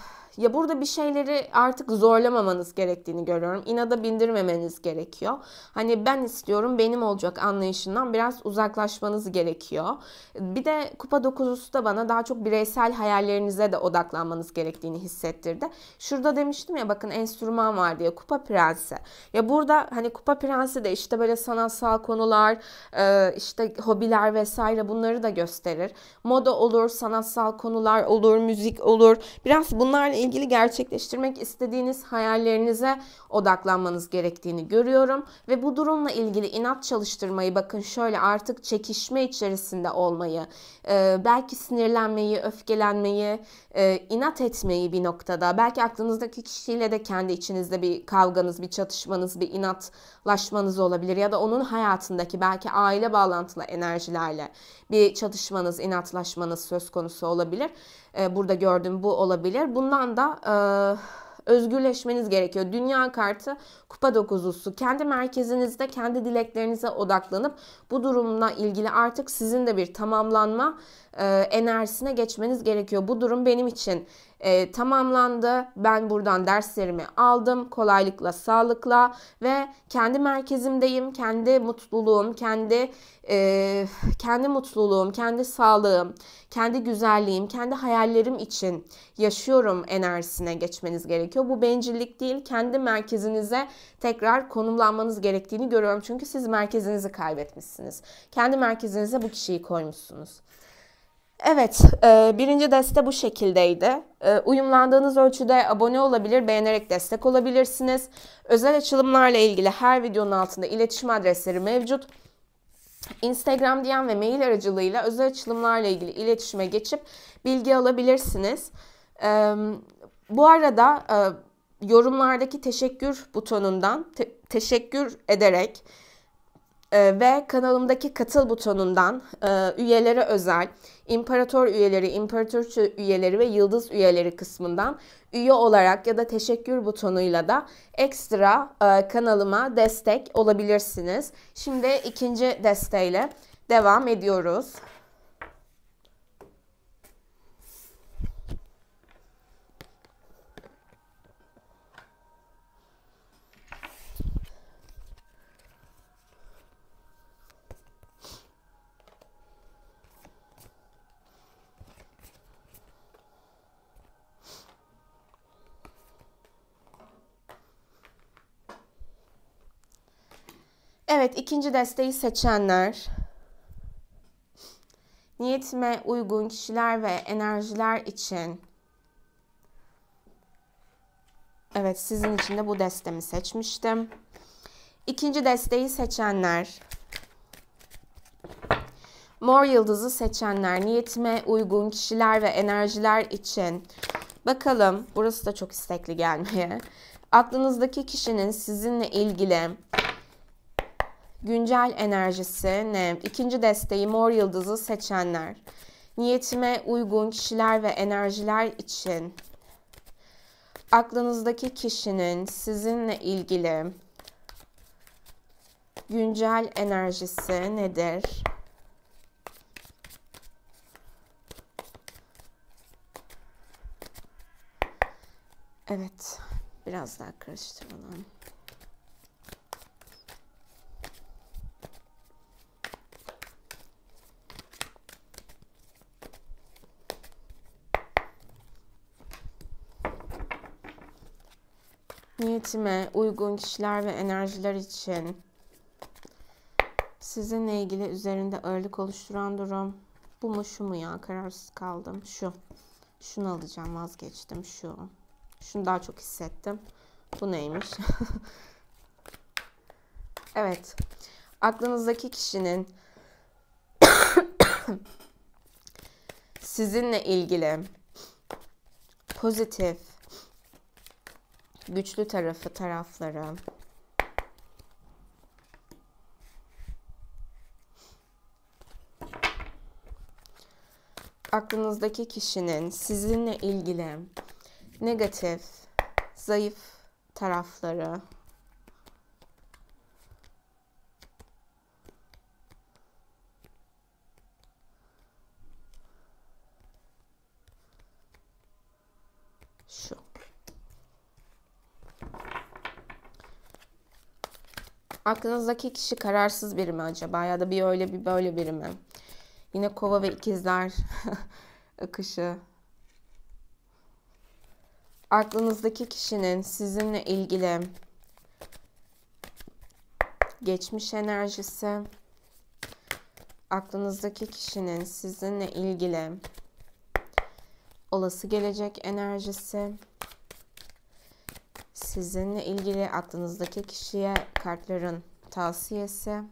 Speaker 1: Ya burada bir şeyleri artık zorlamamanız gerektiğini görüyorum. İnada bindirmemeniz gerekiyor. Hani ben istiyorum benim olacak anlayışından biraz uzaklaşmanız gerekiyor. Bir de kupa 9'usu da bana daha çok bireysel hayallerinize de odaklanmanız gerektiğini hissettirdi. Şurada demiştim ya bakın enstrüman var diye kupa prensi. Ya burada hani kupa prensi de işte böyle sanatsal konular, e, işte hobiler vesaire bunları da gösterir. Moda olur, sanatsal konular olur, müzik olur. Biraz bunlar ilgili gerçekleştirmek istediğiniz hayallerinize odaklanmanız gerektiğini görüyorum ve bu durumla ilgili inat çalıştırmayı bakın şöyle artık çekişme içerisinde olmayı, e, belki sinirlenmeyi, öfkelenmeyi, e, inat etmeyi bir noktada, belki aklınızdaki kişiyle de kendi içinizde bir kavganız, bir çatışmanız, bir inatlaşmanız olabilir ya da onun hayatındaki belki aile bağlantılı enerjilerle bir çatışmanız, inatlaşmanız söz konusu olabilir. E, burada gördüğüm bu olabilir. Bundan da e, özgürleşmeniz gerekiyor. Dünya kartı kupa dokuzusu. Kendi merkezinizde kendi dileklerinize odaklanıp bu durumla ilgili artık sizin de bir tamamlanma e, enerjisine geçmeniz gerekiyor. Bu durum benim için e, tamamlandı. Ben buradan derslerimi aldım kolaylıkla, sağlıkla ve kendi merkezimdeyim. Kendi mutluluğum, kendi e, kendi mutluluğum, kendi sağlığım, kendi güzelliğim, kendi hayallerim için yaşıyorum enerjisine geçmeniz gerekiyor. Bu bencillik değil, kendi merkezinize tekrar konumlanmanız gerektiğini görüyorum. Çünkü siz merkezinizi kaybetmişsiniz. Kendi merkezinize bu kişiyi koymuşsunuz. Evet, e, birinci deste bu şekildeydi. E, uyumlandığınız ölçüde abone olabilir, beğenerek destek olabilirsiniz. Özel açılımlarla ilgili her videonun altında iletişim adresleri mevcut. Instagram diyen ve mail aracılığıyla özel açılımlarla ilgili iletişime geçip bilgi alabilirsiniz. E, bu arada yorumlardaki teşekkür butonundan te- teşekkür ederek ee, ve kanalımdaki katıl butonundan e, üyelere özel imparator üyeleri, imparatorçu üyeleri ve yıldız üyeleri kısmından üye olarak ya da teşekkür butonuyla da ekstra e, kanalıma destek olabilirsiniz. Şimdi ikinci desteğiyle devam ediyoruz. Evet ikinci desteği seçenler. Niyetime uygun kişiler ve enerjiler için. Evet sizin için de bu destemi seçmiştim. İkinci desteği seçenler. Mor yıldızı seçenler, niyetime uygun kişiler ve enerjiler için. Bakalım, burası da çok istekli gelmeye. Aklınızdaki kişinin sizinle ilgili güncel enerjisi, ne? İkinci desteği mor yıldızı seçenler, niyetime uygun kişiler ve enerjiler için aklınızdaki kişinin sizinle ilgili güncel enerjisi nedir? Evet, biraz daha karıştıralım. niyetime uygun kişiler ve enerjiler için sizinle ilgili üzerinde ağırlık oluşturan durum bu mu şu mu ya kararsız kaldım şu şunu alacağım vazgeçtim şu şunu daha çok hissettim bu neymiş evet aklınızdaki kişinin sizinle ilgili pozitif güçlü tarafı, tarafları. Aklınızdaki kişinin sizinle ilgili negatif, zayıf tarafları, şu. Aklınızdaki kişi kararsız biri mi acaba ya da bir öyle bir böyle biri mi? Yine kova ve ikizler akışı. Aklınızdaki kişinin sizinle ilgili geçmiş enerjisi, aklınızdaki kişinin sizinle ilgili olası gelecek enerjisi, sizinle ilgili aklınızdaki kişiye kartların tavsiyesi.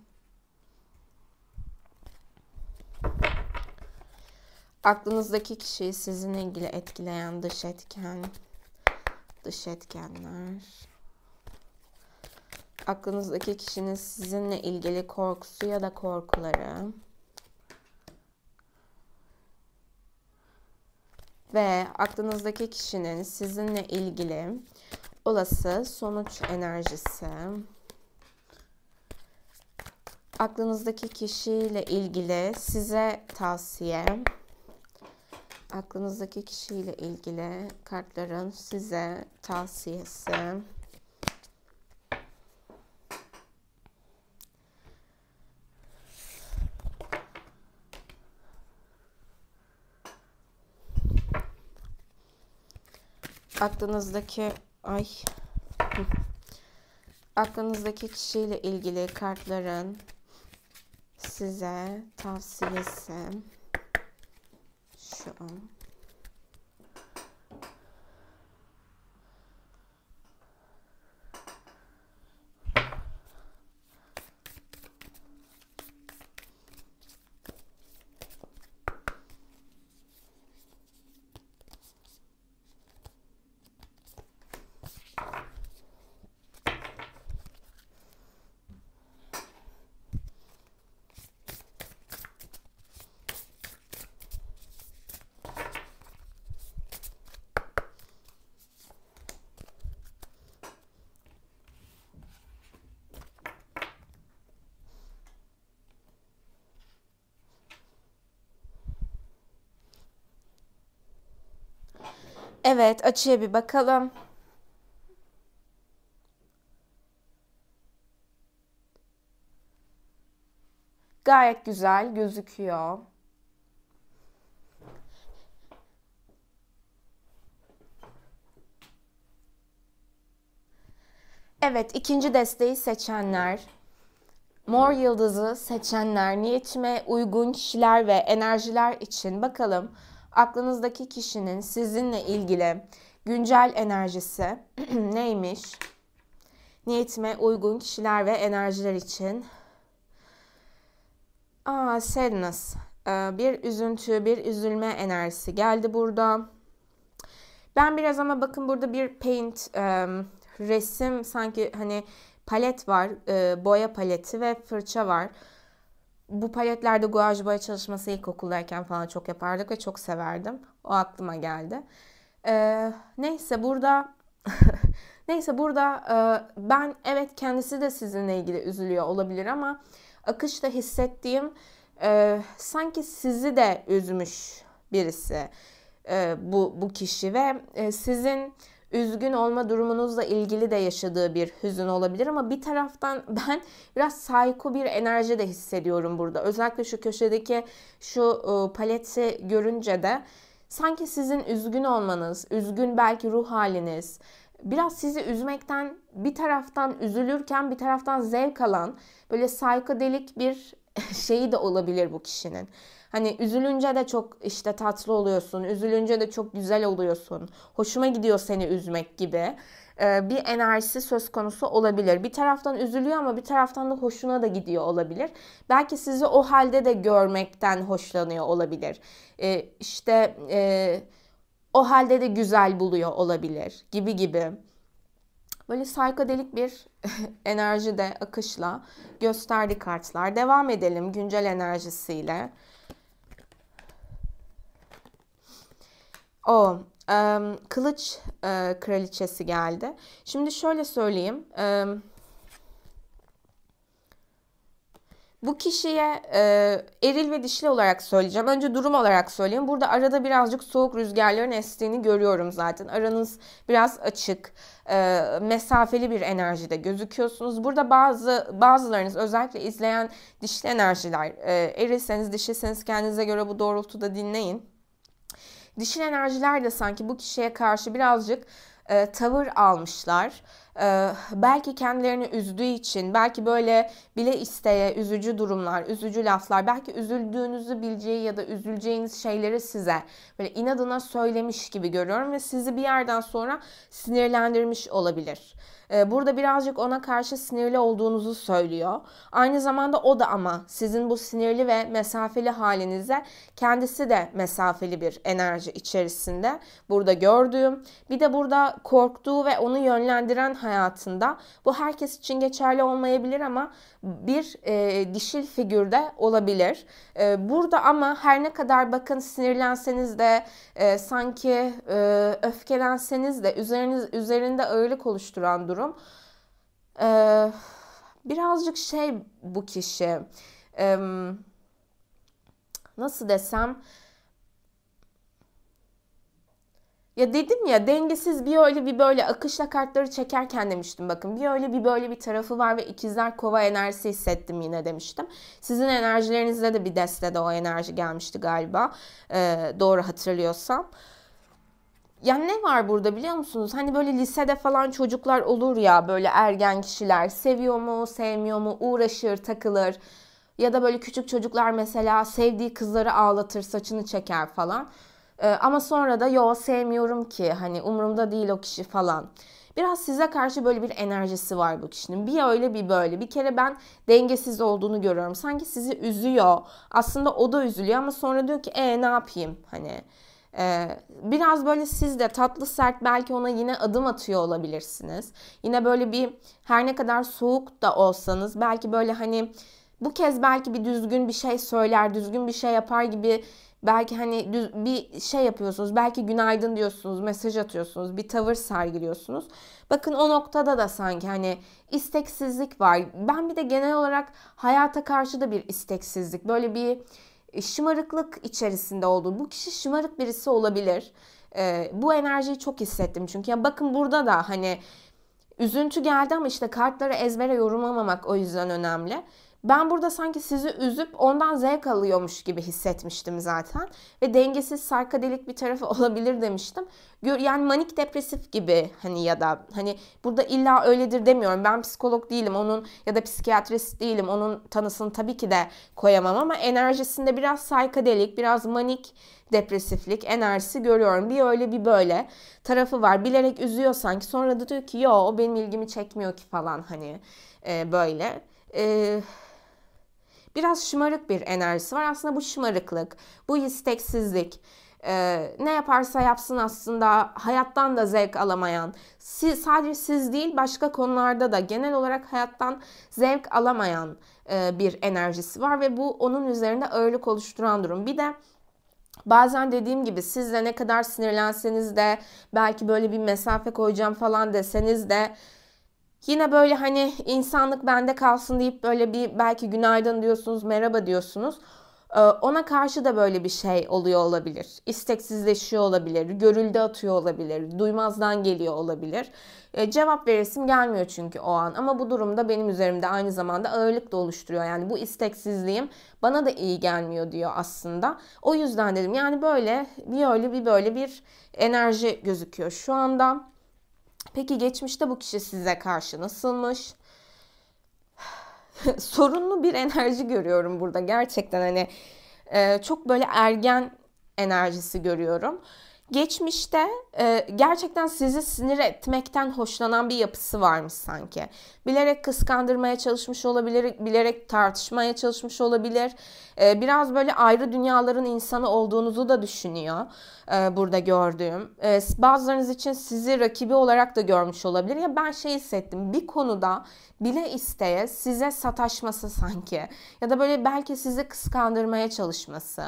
Speaker 1: Aklınızdaki kişiyi sizinle ilgili etkileyen dış etken, dış etkenler. Aklınızdaki kişinin sizinle ilgili korkusu ya da korkuları. Ve aklınızdaki kişinin sizinle ilgili olası sonuç enerjisi aklınızdaki kişiyle ilgili size tavsiye aklınızdaki kişiyle ilgili kartların size tavsiyesi aklınızdaki Ay. Aklınızdaki kişiyle ilgili kartların size tavsiyesi şu. Evet, açıya bir bakalım. Gayet güzel gözüküyor. Evet, ikinci desteği seçenler. Mor yıldızı seçenler niyetime uygun kişiler ve enerjiler için bakalım aklınızdaki kişinin sizinle ilgili güncel enerjisi neymiş? Niyetime uygun kişiler ve enerjiler için. Aa, sadness. Ee, bir üzüntü, bir üzülme enerjisi geldi burada. Ben biraz ama bakın burada bir paint e, resim sanki hani palet var, e, boya paleti ve fırça var bu paletlerde guaj boya çalışması ilkokuldayken falan çok yapardık ve çok severdim. O aklıma geldi. Ee, neyse burada neyse burada e, ben evet kendisi de sizinle ilgili üzülüyor olabilir ama akışta hissettiğim e, sanki sizi de üzmüş birisi e, bu bu kişi ve e, sizin üzgün olma durumunuzla ilgili de yaşadığı bir hüzün olabilir ama bir taraftan ben biraz sayko bir enerji de hissediyorum burada. Özellikle şu köşedeki şu e, paleti görünce de sanki sizin üzgün olmanız, üzgün belki ruh haliniz, biraz sizi üzmekten bir taraftan üzülürken bir taraftan zevk alan böyle saykodelik bir şeyi de olabilir bu kişinin. Hani üzülünce de çok işte tatlı oluyorsun. Üzülünce de çok güzel oluyorsun. Hoşuma gidiyor seni üzmek gibi e, bir enerjisi söz konusu olabilir. Bir taraftan üzülüyor ama bir taraftan da hoşuna da gidiyor olabilir. Belki sizi o halde de görmekten hoşlanıyor olabilir. E, işte e, o halde de güzel buluyor olabilir gibi gibi. Böyle saykadelik bir enerjide akışla gösterdi kartlar. Devam edelim güncel enerjisiyle. o e, kılıç e, kraliçesi geldi. Şimdi şöyle söyleyeyim. E, bu kişiye e, eril ve dişli olarak söyleyeceğim. Önce durum olarak söyleyeyim. Burada arada birazcık soğuk rüzgarların estiğini görüyorum zaten. Aranız biraz açık, e, mesafeli bir enerjide gözüküyorsunuz. Burada bazı bazılarınız özellikle izleyen dişli enerjiler, e, erilseniz dişilseniz kendinize göre bu doğrultuda dinleyin dişil enerjiler de sanki bu kişiye karşı birazcık e, tavır almışlar. Ee, belki kendilerini üzdüğü için, belki böyle bile isteye üzücü durumlar, üzücü laflar, belki üzüldüğünüzü bileceği ya da üzüleceğiniz şeyleri size böyle inadına söylemiş gibi görüyorum ve sizi bir yerden sonra sinirlendirmiş olabilir. Ee, burada birazcık ona karşı sinirli olduğunuzu söylüyor. Aynı zamanda o da ama sizin bu sinirli ve mesafeli halinize kendisi de mesafeli bir enerji içerisinde burada gördüğüm. Bir de burada korktuğu ve onu yönlendiren hayatında. Bu herkes için geçerli olmayabilir ama bir e, dişil figürde olabilir. E, burada ama her ne kadar bakın sinirlenseniz de e, sanki e, öfkelenseniz de üzeriniz üzerinde ağırlık oluşturan durum. E, birazcık şey bu kişi. E, nasıl desem? Ya dedim ya dengesiz bir öyle bir böyle akışla kartları çekerken demiştim bakın. Bir öyle bir böyle bir tarafı var ve ikizler kova enerjisi hissettim yine demiştim. Sizin enerjilerinizde de bir destede o enerji gelmişti galiba. Ee, doğru hatırlıyorsam. Ya ne var burada biliyor musunuz? Hani böyle lisede falan çocuklar olur ya böyle ergen kişiler seviyor mu, sevmiyor mu, uğraşır, takılır. Ya da böyle küçük çocuklar mesela sevdiği kızları ağlatır, saçını çeker falan. E, ama sonra da yo sevmiyorum ki hani umurumda değil o kişi falan. Biraz size karşı böyle bir enerjisi var bu kişinin. Bir öyle bir böyle. Bir kere ben dengesiz olduğunu görüyorum. Sanki sizi üzüyor. Aslında o da üzülüyor ama sonra diyor ki e ne yapayım hani. Ee, biraz böyle siz de tatlı sert belki ona yine adım atıyor olabilirsiniz. Yine böyle bir her ne kadar soğuk da olsanız belki böyle hani bu kez belki bir düzgün bir şey söyler, düzgün bir şey yapar gibi Belki hani düz, bir şey yapıyorsunuz. Belki günaydın diyorsunuz, mesaj atıyorsunuz, bir tavır sergiliyorsunuz. Bakın o noktada da sanki hani isteksizlik var. Ben bir de genel olarak hayata karşı da bir isteksizlik. Böyle bir şımarıklık içerisinde olduğu. Bu kişi şımarık birisi olabilir. Ee, bu enerjiyi çok hissettim çünkü. ya bakın burada da hani üzüntü geldi ama işte kartları ezbere yorumlamamak o yüzden önemli. Ben burada sanki sizi üzüp ondan zevk alıyormuş gibi hissetmiştim zaten. Ve dengesiz sarkadelik bir tarafı olabilir demiştim. Yani manik depresif gibi hani ya da hani burada illa öyledir demiyorum. Ben psikolog değilim onun ya da psikiyatrist değilim. Onun tanısını tabii ki de koyamam ama enerjisinde biraz sarkadelik, biraz manik depresiflik enerjisi görüyorum. Bir öyle bir böyle tarafı var. Bilerek üzüyor sanki. Sonra da diyor ki yo o benim ilgimi çekmiyor ki falan hani e, böyle. E, biraz şımarık bir enerjisi var. Aslında bu şımarıklık, bu isteksizlik, ee, ne yaparsa yapsın aslında hayattan da zevk alamayan, siz, sadece siz değil başka konularda da genel olarak hayattan zevk alamayan e, bir enerjisi var ve bu onun üzerinde ağırlık oluşturan durum. Bir de Bazen dediğim gibi sizle ne kadar sinirlenseniz de belki böyle bir mesafe koyacağım falan deseniz de Yine böyle hani insanlık bende kalsın deyip böyle bir belki günaydın diyorsunuz, merhaba diyorsunuz. Ee, ona karşı da böyle bir şey oluyor olabilir. İsteksizleşiyor olabilir, görülde atıyor olabilir, duymazdan geliyor olabilir. Ee, cevap veresim gelmiyor çünkü o an ama bu durumda benim üzerimde aynı zamanda ağırlık da oluşturuyor. Yani bu isteksizliğim bana da iyi gelmiyor diyor aslında. O yüzden dedim yani böyle bir öyle bir böyle bir enerji gözüküyor şu anda. Peki geçmişte bu kişi size karşı nasılmış? Sorunlu bir enerji görüyorum burada gerçekten hani e, çok böyle ergen enerjisi görüyorum. Geçmişte e, gerçekten sizi sinir etmekten hoşlanan bir yapısı varmış sanki. Bilerek kıskandırmaya çalışmış olabilir, bilerek tartışmaya çalışmış olabilir. E, biraz böyle ayrı dünyaların insanı olduğunuzu da düşünüyor e, burada gördüğüm. E, bazılarınız için sizi rakibi olarak da görmüş olabilir. Ya ben şey hissettim bir konuda bile isteye size sataşması sanki. Ya da böyle belki sizi kıskandırmaya çalışması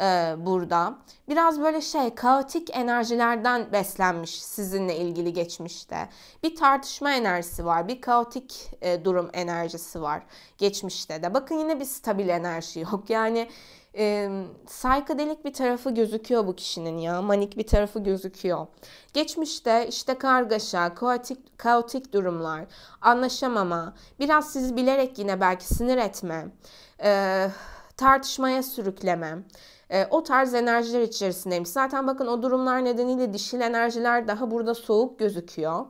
Speaker 1: e, burada. Biraz böyle şey kaotik enerjilerden beslenmiş sizinle ilgili geçmişte. Bir tartışma enerjisi var, bir kaotik e, durum enerjisi var geçmişte de. Bakın yine bir stabil enerji yok. Yani e, saykadelik bir tarafı gözüküyor bu kişinin ya. Manik bir tarafı gözüküyor. Geçmişte işte kargaşa, kaotik, kaotik durumlar, anlaşamama, biraz sizi bilerek yine belki sinir etme, e, tartışmaya sürüklemem e, o tarz enerjiler içerisindeymiş. Zaten bakın o durumlar nedeniyle dişil enerjiler daha burada soğuk gözüküyor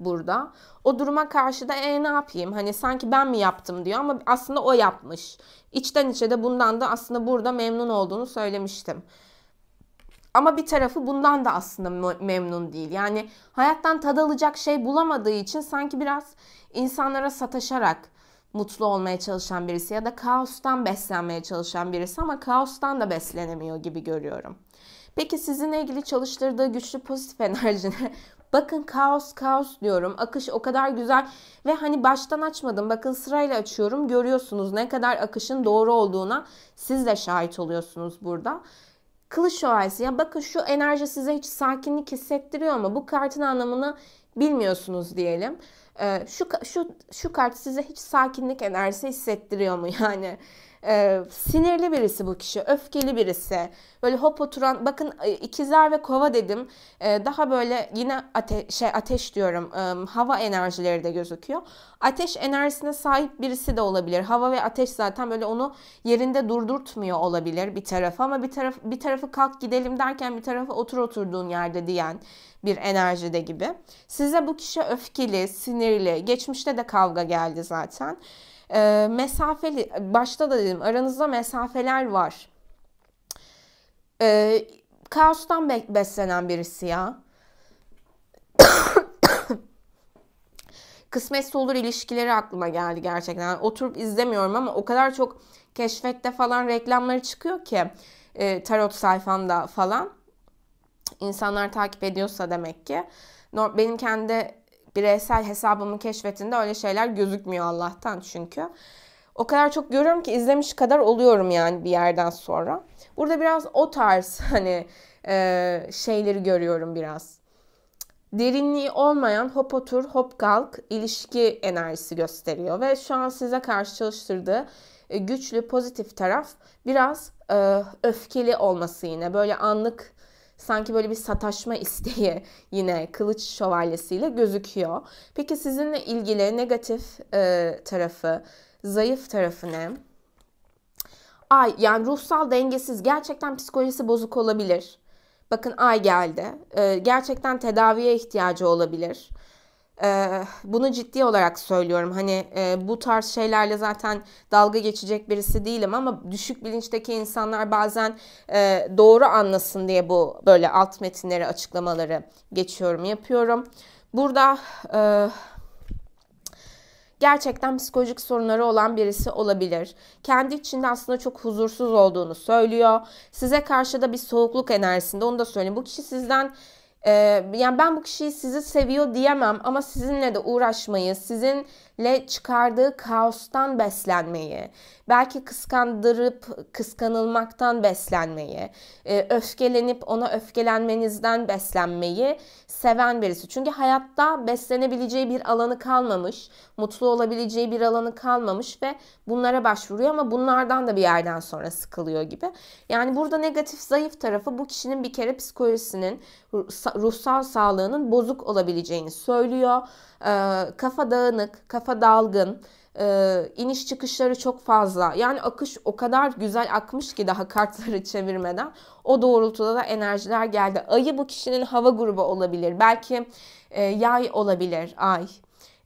Speaker 1: burada. O duruma karşı da e ne yapayım hani sanki ben mi yaptım diyor ama aslında o yapmış. İçten içe de bundan da aslında burada memnun olduğunu söylemiştim. Ama bir tarafı bundan da aslında memnun değil. Yani hayattan tad alacak şey bulamadığı için sanki biraz insanlara sataşarak mutlu olmaya çalışan birisi ya da kaostan beslenmeye çalışan birisi ama kaostan da beslenemiyor gibi görüyorum. Peki sizinle ilgili çalıştırdığı güçlü pozitif enerjine bakın kaos kaos diyorum. Akış o kadar güzel ve hani baştan açmadım. Bakın sırayla açıyorum. Görüyorsunuz ne kadar akışın doğru olduğuna siz de şahit oluyorsunuz burada. Kılıç şövalyesi ya bakın şu enerji size hiç sakinlik hissettiriyor mu? Bu kartın anlamını bilmiyorsunuz diyelim. Ee, şu şu şu kart size hiç sakinlik enerjisi hissettiriyor mu yani? e, sinirli birisi bu kişi, öfkeli birisi. Böyle hop oturan, bakın e, ikizler ve kova dedim. E, daha böyle yine ate şey ateş diyorum, e, hava enerjileri de gözüküyor. Ateş enerjisine sahip birisi de olabilir. Hava ve ateş zaten böyle onu yerinde durdurtmuyor olabilir bir tarafı ama bir taraf bir tarafı kalk gidelim derken bir tarafı otur oturduğun yerde diyen bir enerjide gibi. Size bu kişi öfkeli, sinirli, geçmişte de kavga geldi zaten e, mesafeli, başta da dedim aranızda mesafeler var. E, kaostan be beslenen birisi ya. Kısmetse olur ilişkileri aklıma geldi gerçekten. oturup izlemiyorum ama o kadar çok keşfette falan reklamları çıkıyor ki e, tarot sayfamda falan. İnsanlar takip ediyorsa demek ki. Benim kendi bireysel hesabımın keşfetinde öyle şeyler gözükmüyor Allah'tan çünkü. O kadar çok görüyorum ki izlemiş kadar oluyorum yani bir yerden sonra. Burada biraz o tarz hani e, şeyleri görüyorum biraz. Derinliği olmayan hop otur hop kalk ilişki enerjisi gösteriyor. Ve şu an size karşı çalıştırdığı e, güçlü pozitif taraf biraz e, öfkeli olması yine. Böyle anlık sanki böyle bir sataşma isteği yine kılıç şövalyesiyle gözüküyor. Peki sizinle ilgili negatif e, tarafı, zayıf tarafı ne? Ay yani ruhsal dengesiz gerçekten psikolojisi bozuk olabilir. Bakın ay geldi. E, gerçekten tedaviye ihtiyacı olabilir e, bunu ciddi olarak söylüyorum. Hani e, bu tarz şeylerle zaten dalga geçecek birisi değilim ama düşük bilinçteki insanlar bazen e, doğru anlasın diye bu böyle alt metinleri açıklamaları geçiyorum yapıyorum. Burada e, gerçekten psikolojik sorunları olan birisi olabilir. Kendi içinde aslında çok huzursuz olduğunu söylüyor. Size karşı da bir soğukluk enerjisinde onu da söyleyeyim. Bu kişi sizden ee, yani ben bu kişiyi sizi seviyor diyemem ama sizinle de uğraşmayı, sizin ile çıkardığı kaostan beslenmeyi, belki kıskandırıp kıskanılmaktan beslenmeyi, e, öfkelenip ona öfkelenmenizden beslenmeyi seven birisi. Çünkü hayatta beslenebileceği bir alanı kalmamış, mutlu olabileceği bir alanı kalmamış ve bunlara başvuruyor ama bunlardan da bir yerden sonra sıkılıyor gibi. Yani burada negatif zayıf tarafı bu kişinin bir kere psikolojisinin, ruhsal sağlığının bozuk olabileceğini söylüyor. Kafa dağınık, kafa kafa dalgın, e, iniş çıkışları çok fazla. Yani akış o kadar güzel akmış ki daha kartları çevirmeden. O doğrultuda da enerjiler geldi. Ayı bu kişinin hava grubu olabilir. Belki e, yay olabilir ay.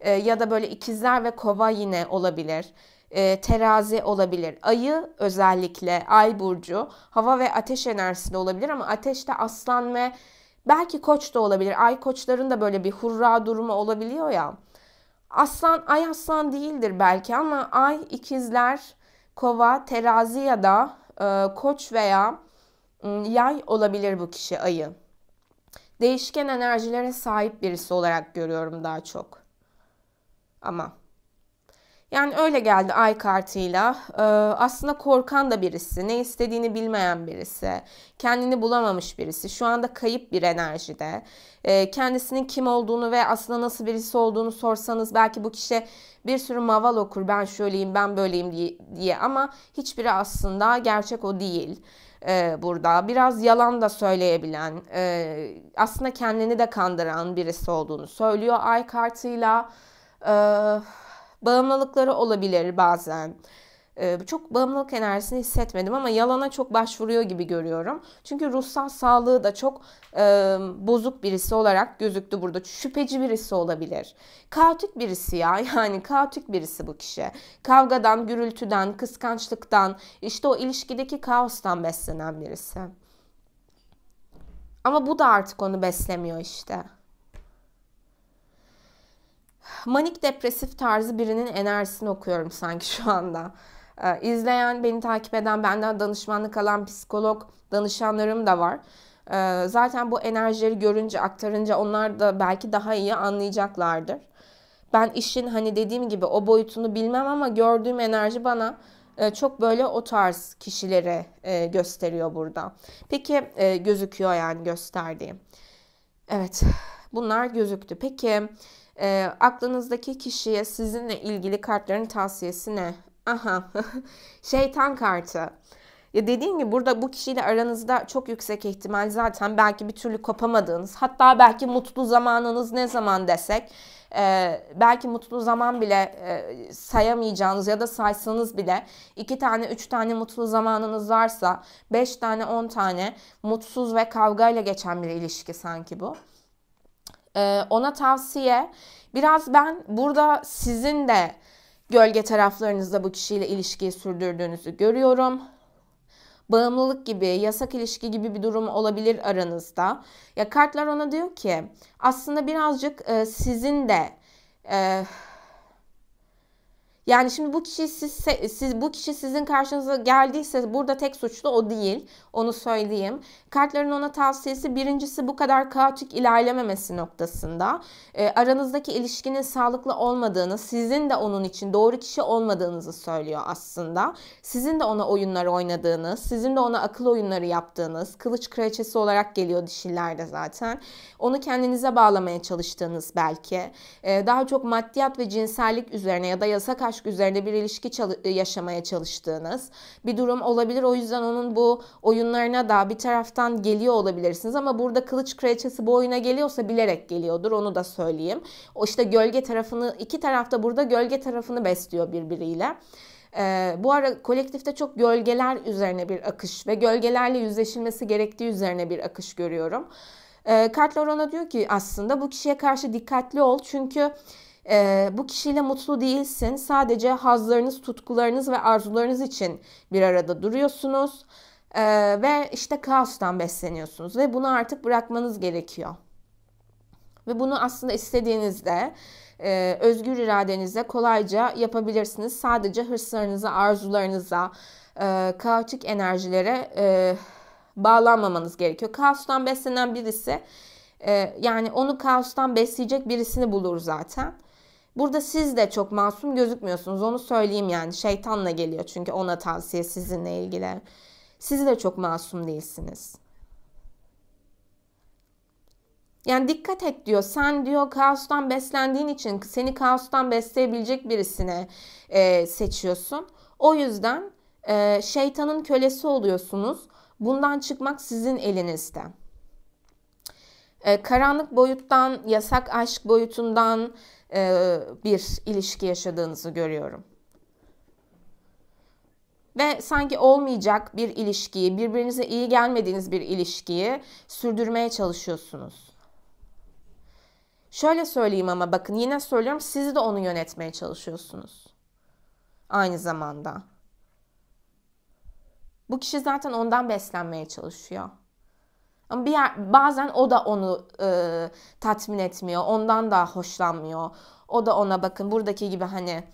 Speaker 1: E, ya da böyle ikizler ve kova yine olabilir e, terazi olabilir. Ayı özellikle ay burcu hava ve ateş enerjisinde olabilir ama ateşte aslan ve belki koç da olabilir. Ay koçların da böyle bir hurra durumu olabiliyor ya. Aslan ay aslan değildir belki ama ay ikizler, kova, terazi ya da e, koç veya e, yay olabilir bu kişi ayı. Değişken enerjilere sahip birisi olarak görüyorum daha çok. Ama yani öyle geldi ay kartıyla. Ee, aslında korkan da birisi, ne istediğini bilmeyen birisi, kendini bulamamış birisi, şu anda kayıp bir enerjide. Ee, kendisinin kim olduğunu ve aslında nasıl birisi olduğunu sorsanız belki bu kişi bir sürü maval okur ben şöyleyim ben böyleyim diye, ama hiçbiri aslında gerçek o değil e, burada. Biraz yalan da söyleyebilen, e, aslında kendini de kandıran birisi olduğunu söylüyor ay kartıyla. Ee, Bağımlılıkları olabilir bazen. Ee, çok bağımlılık enerjisini hissetmedim ama yalana çok başvuruyor gibi görüyorum. Çünkü ruhsal sağlığı da çok e, bozuk birisi olarak gözüktü burada. Şüpheci birisi olabilir. Kaotik birisi ya yani kaotik birisi bu kişi. Kavgadan, gürültüden, kıskançlıktan, işte o ilişkideki kaostan beslenen birisi. Ama bu da artık onu beslemiyor işte manik depresif tarzı birinin enerjisini okuyorum sanki şu anda. Ee, izleyen, beni takip eden, benden danışmanlık alan psikolog danışanlarım da var. Ee, zaten bu enerjileri görünce, aktarınca onlar da belki daha iyi anlayacaklardır. Ben işin hani dediğim gibi o boyutunu bilmem ama gördüğüm enerji bana e, çok böyle o tarz kişilere e, gösteriyor burada. Peki e, gözüküyor yani gösterdiğim. Evet bunlar gözüktü. Peki e, aklınızdaki kişiye sizinle ilgili kartların tavsiyesi ne? Aha şeytan kartı. Ya dediğim gibi burada bu kişiyle aranızda çok yüksek ihtimal zaten belki bir türlü kopamadığınız hatta belki mutlu zamanınız ne zaman desek e, belki mutlu zaman bile e, sayamayacağınız ya da saysanız bile iki tane üç tane mutlu zamanınız varsa beş tane on tane mutsuz ve kavgayla geçen bir ilişki sanki bu. Ee, ona tavsiye. Biraz ben burada sizin de gölge taraflarınızda bu kişiyle ilişkiyi sürdürdüğünüzü görüyorum. Bağımlılık gibi, yasak ilişki gibi bir durum olabilir aranızda. Ya kartlar ona diyor ki aslında birazcık e, sizin de e, yani şimdi bu kişi siz, siz bu kişi sizin karşınıza geldiyse burada tek suçlu o değil. Onu söyleyeyim. Kartların ona tavsiyesi birincisi bu kadar kaotik ilerlememesi noktasında. E, aranızdaki ilişkinin sağlıklı olmadığını, sizin de onun için doğru kişi olmadığınızı söylüyor aslında. Sizin de ona oyunlar oynadığınız, sizin de ona akıl oyunları yaptığınız, kılıç kraliçesi olarak geliyor dişillerde zaten. Onu kendinize bağlamaya çalıştığınız belki. E, daha çok maddiyat ve cinsellik üzerine ya da yasak aşk üzerinde bir ilişki çalı- e, yaşamaya çalıştığınız bir durum olabilir. O yüzden onun bu oyunlarına da bir taraftan geliyor olabilirsiniz ama burada kılıç kraliçesi bu oyuna geliyorsa bilerek geliyordur onu da söyleyeyim. O işte gölge tarafını iki tarafta burada gölge tarafını besliyor birbiriyle. Ee, bu ara kolektifte çok gölgeler üzerine bir akış ve gölgelerle yüzleşilmesi gerektiği üzerine bir akış görüyorum. E, ee, Kart Laurent'a diyor ki aslında bu kişiye karşı dikkatli ol çünkü e, bu kişiyle mutlu değilsin. Sadece hazlarınız, tutkularınız ve arzularınız için bir arada duruyorsunuz. E, ve işte kaostan besleniyorsunuz ve bunu artık bırakmanız gerekiyor. Ve bunu aslında istediğinizde e, özgür iradenizle kolayca yapabilirsiniz. Sadece hırslarınıza, arzularınıza, e, kaotik enerjilere e, bağlanmamanız gerekiyor. Kaostan beslenen birisi e, yani onu kaostan besleyecek birisini bulur zaten. Burada siz de çok masum gözükmüyorsunuz. Onu söyleyeyim yani. Şeytanla geliyor çünkü ona tavsiye sizinle ilgili. Siz de çok masum değilsiniz. Yani dikkat et diyor. Sen diyor kaostan beslendiğin için seni kaostan besleyebilecek birisine e, seçiyorsun. O yüzden e, şeytanın kölesi oluyorsunuz. Bundan çıkmak sizin elinizde. E, karanlık boyuttan, yasak aşk boyutundan, e, bir ilişki yaşadığınızı görüyorum. Ve sanki olmayacak bir ilişkiyi, birbirinize iyi gelmediğiniz bir ilişkiyi sürdürmeye çalışıyorsunuz. Şöyle söyleyeyim ama bakın yine söylüyorum sizi de onu yönetmeye çalışıyorsunuz. Aynı zamanda. Bu kişi zaten ondan beslenmeye çalışıyor. Ama bir yer, bazen o da onu e, tatmin etmiyor. Ondan da hoşlanmıyor. O da ona bakın buradaki gibi hani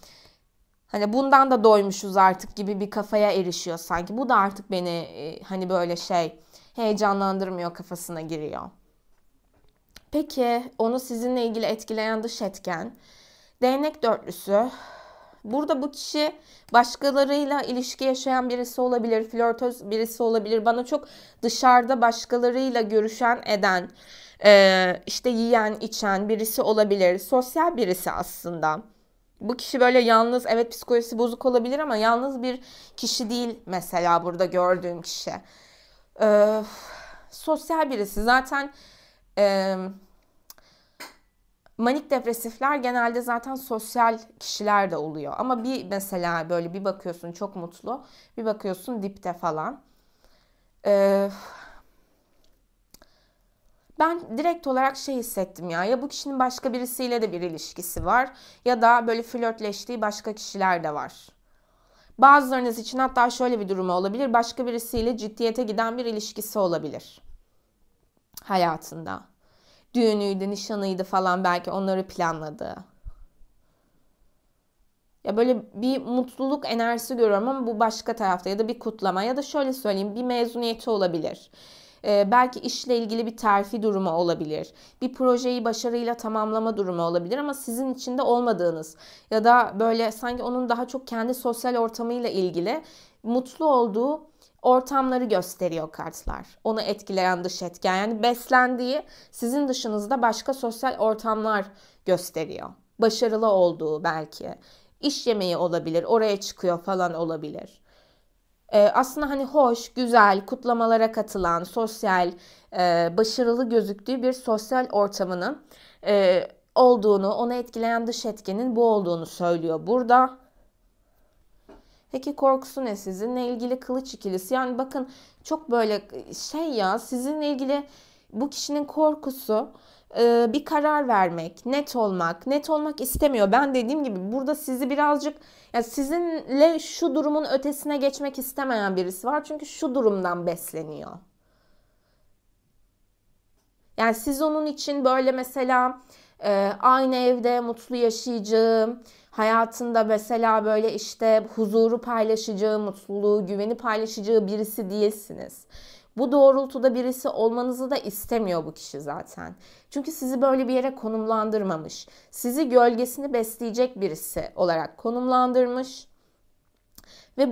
Speaker 1: hani bundan da doymuşuz artık gibi bir kafaya erişiyor sanki. Bu da artık beni e, hani böyle şey heyecanlandırmıyor kafasına giriyor. Peki onu sizinle ilgili etkileyen dış etken değnek dörtlüsü Burada bu kişi başkalarıyla ilişki yaşayan birisi olabilir, flörtöz birisi olabilir. Bana çok dışarıda başkalarıyla görüşen, eden, e, işte yiyen, içen birisi olabilir. Sosyal birisi aslında. Bu kişi böyle yalnız, evet psikolojisi bozuk olabilir ama yalnız bir kişi değil mesela burada gördüğüm kişi. Ee, sosyal birisi. Zaten... E, Manik depresifler genelde zaten sosyal kişiler de oluyor. Ama bir mesela böyle bir bakıyorsun çok mutlu, bir bakıyorsun dipte falan. Ee, ben direkt olarak şey hissettim ya. Ya bu kişinin başka birisiyle de bir ilişkisi var ya da böyle flörtleştiği başka kişiler de var. Bazılarınız için hatta şöyle bir durumu olabilir. Başka birisiyle ciddiyete giden bir ilişkisi olabilir hayatında düğünüydü, nişanıydı falan belki onları planladı. Ya böyle bir mutluluk enerjisi görüyorum ama bu başka tarafta ya da bir kutlama ya da şöyle söyleyeyim bir mezuniyeti olabilir. Ee, belki işle ilgili bir terfi durumu olabilir. Bir projeyi başarıyla tamamlama durumu olabilir ama sizin içinde olmadığınız ya da böyle sanki onun daha çok kendi sosyal ortamıyla ilgili mutlu olduğu ortamları gösteriyor kartlar. Onu etkileyen dış etken yani beslendiği sizin dışınızda başka sosyal ortamlar gösteriyor. Başarılı olduğu belki. İş yemeği olabilir, oraya çıkıyor falan olabilir. Ee, aslında hani hoş, güzel, kutlamalara katılan, sosyal, e, başarılı gözüktüğü bir sosyal ortamının e, olduğunu, onu etkileyen dış etkenin bu olduğunu söylüyor burada. Peki korkusu ne sizinle ilgili kılıç ikilisi? Yani bakın çok böyle şey ya sizinle ilgili bu kişinin korkusu e, bir karar vermek, net olmak, net olmak istemiyor. Ben dediğim gibi burada sizi birazcık yani sizinle şu durumun ötesine geçmek istemeyen birisi var. Çünkü şu durumdan besleniyor. Yani siz onun için böyle mesela e, aynı evde mutlu yaşayacağım, hayatında mesela böyle işte huzuru paylaşacağı, mutluluğu, güveni paylaşacağı birisi değilsiniz. Bu doğrultuda birisi olmanızı da istemiyor bu kişi zaten. Çünkü sizi böyle bir yere konumlandırmamış. Sizi gölgesini besleyecek birisi olarak konumlandırmış. Ve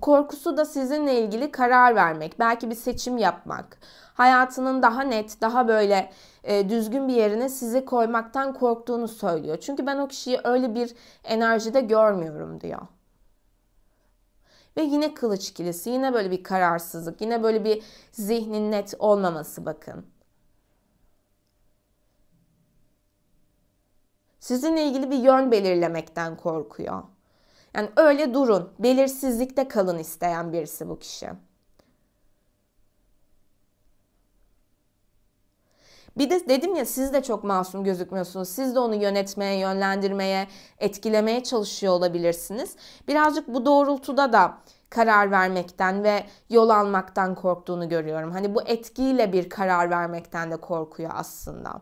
Speaker 1: korkusu da sizinle ilgili karar vermek, belki bir seçim yapmak hayatının daha net, daha böyle e, düzgün bir yerine sizi koymaktan korktuğunu söylüyor. Çünkü ben o kişiyi öyle bir enerjide görmüyorum diyor. Ve yine kılıç kilisi, yine böyle bir kararsızlık, yine böyle bir zihnin net olmaması bakın. Sizinle ilgili bir yön belirlemekten korkuyor. Yani öyle durun, belirsizlikte kalın isteyen birisi bu kişi. Bir de dedim ya siz de çok masum gözükmüyorsunuz. Siz de onu yönetmeye, yönlendirmeye, etkilemeye çalışıyor olabilirsiniz. Birazcık bu doğrultuda da karar vermekten ve yol almaktan korktuğunu görüyorum. Hani bu etkiyle bir karar vermekten de korkuyor aslında.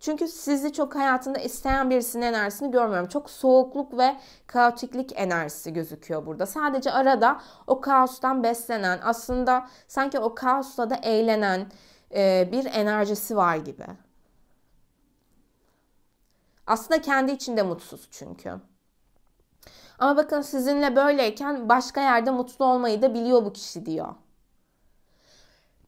Speaker 1: Çünkü sizi çok hayatında isteyen birisinin enerjisini görmüyorum. Çok soğukluk ve kaotiklik enerjisi gözüküyor burada. Sadece arada o kaostan beslenen, aslında sanki o kaosla da eğlenen, e, bir enerjisi var gibi. Aslında kendi içinde mutsuz çünkü. Ama bakın sizinle böyleyken başka yerde mutlu olmayı da biliyor bu kişi diyor.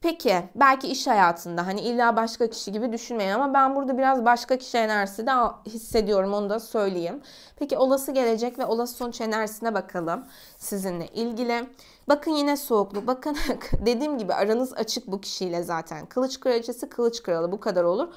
Speaker 1: Peki belki iş hayatında hani illa başka kişi gibi düşünmeyin ama ben burada biraz başka kişi enerjisi de hissediyorum onu da söyleyeyim. Peki olası gelecek ve olası sonuç enerjisine bakalım sizinle ilgili. Bakın yine soğuklu. Bakın dediğim gibi aranız açık bu kişiyle zaten. Kılıç kraliçesi, kılıç kralı bu kadar olur.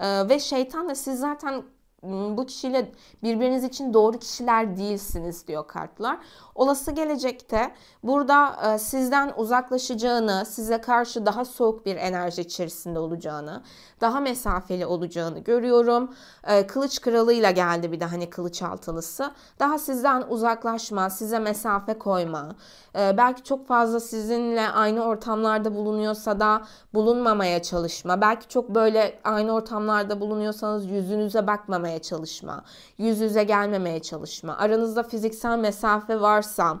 Speaker 1: Ee, ve şeytan da siz zaten hmm, bu kişiyle birbiriniz için doğru kişiler değilsiniz diyor kartlar. Olası gelecekte burada e, sizden uzaklaşacağını, size karşı daha soğuk bir enerji içerisinde olacağını, daha mesafeli olacağını görüyorum. Ee, kılıç kralıyla geldi bir de hani kılıç altılısı. Daha sizden uzaklaşma, size mesafe koyma, ee, belki çok fazla sizinle aynı ortamlarda bulunuyorsa da bulunmamaya çalışma. Belki çok böyle aynı ortamlarda bulunuyorsanız yüzünüze bakmamaya çalışma. Yüz yüze gelmemeye çalışma. Aranızda fiziksel mesafe varsa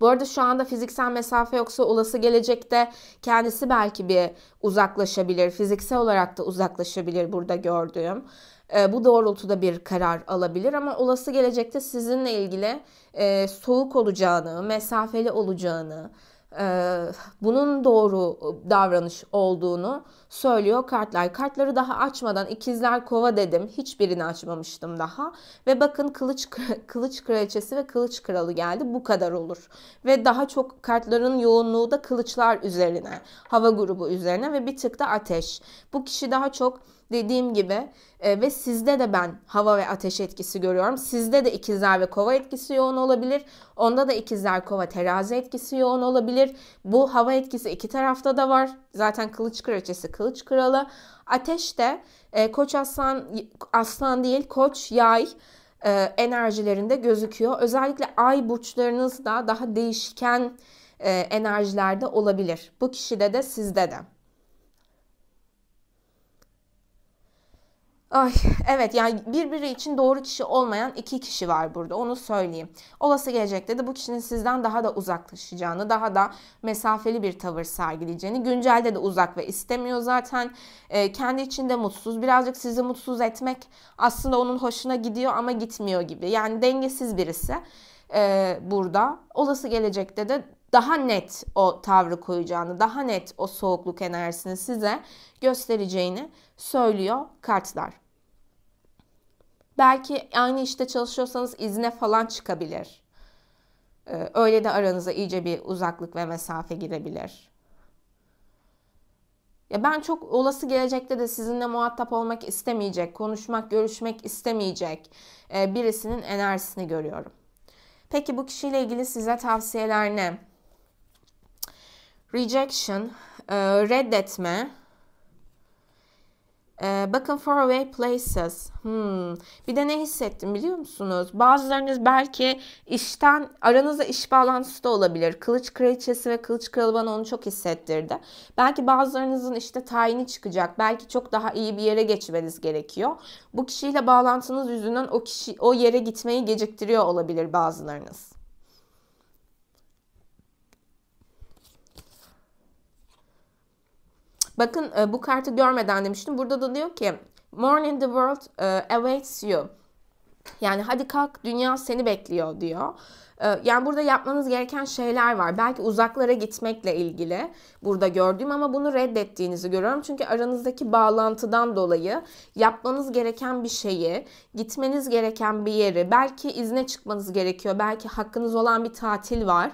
Speaker 1: bu arada şu anda fiziksel mesafe yoksa olası gelecekte kendisi belki bir uzaklaşabilir. Fiziksel olarak da uzaklaşabilir burada gördüğüm. Ee, bu doğrultuda bir karar alabilir ama olası gelecekte sizinle ilgili e, soğuk olacağını, mesafeli olacağını, e, bunun doğru davranış olduğunu söylüyor kartlar. Kartları daha açmadan ikizler kova dedim. Hiçbirini açmamıştım daha. Ve bakın kılıç kılıç kraliçesi ve kılıç kralı geldi. Bu kadar olur. Ve daha çok kartların yoğunluğu da kılıçlar üzerine, hava grubu üzerine ve bir tık da ateş. Bu kişi daha çok dediğim gibi e, ve sizde de ben hava ve ateş etkisi görüyorum. Sizde de ikizler ve kova etkisi yoğun olabilir. Onda da ikizler kova terazi etkisi yoğun olabilir. Bu hava etkisi iki tarafta da var. Zaten kılıç kraliçesi kılıç kralı. Ateş de e, koç aslan, aslan değil koç yay e, enerjilerinde gözüküyor. Özellikle ay burçlarınız da daha değişken e, enerjilerde olabilir. Bu kişide de sizde de. Ay, evet yani birbiri için doğru kişi olmayan iki kişi var burada onu söyleyeyim. Olası gelecekte de bu kişinin sizden daha da uzaklaşacağını, daha da mesafeli bir tavır sergileyeceğini, güncelde de uzak ve istemiyor zaten. E, kendi içinde mutsuz, birazcık sizi mutsuz etmek aslında onun hoşuna gidiyor ama gitmiyor gibi. Yani dengesiz birisi e, burada. Olası gelecekte de daha net o tavrı koyacağını, daha net o soğukluk enerjisini size göstereceğini söylüyor kartlar. Belki aynı işte çalışıyorsanız izne falan çıkabilir. Ee, öyle de aranıza iyice bir uzaklık ve mesafe girebilir. Ya ben çok olası gelecekte de sizinle muhatap olmak istemeyecek, konuşmak, görüşmek istemeyecek e, birisinin enerjisini görüyorum. Peki bu kişiyle ilgili size tavsiyeler ne? Rejection, e, reddetme, ee, bakın for away places. Hmm. Bir de ne hissettim biliyor musunuz? Bazılarınız belki işten aranızda iş bağlantısı da olabilir. Kılıç kraliçesi ve kılıç kralı bana onu çok hissettirdi. Belki bazılarınızın işte tayini çıkacak. Belki çok daha iyi bir yere geçmeniz gerekiyor. Bu kişiyle bağlantınız yüzünden o kişi o yere gitmeyi geciktiriyor olabilir bazılarınız. Bakın e, bu kartı görmeden demiştim. Burada da diyor ki Morning the world e, awaits you. Yani hadi kalk dünya seni bekliyor diyor. E, yani burada yapmanız gereken şeyler var. Belki uzaklara gitmekle ilgili burada gördüğüm ama bunu reddettiğinizi görüyorum. Çünkü aranızdaki bağlantıdan dolayı yapmanız gereken bir şeyi, gitmeniz gereken bir yeri, belki izne çıkmanız gerekiyor, belki hakkınız olan bir tatil var.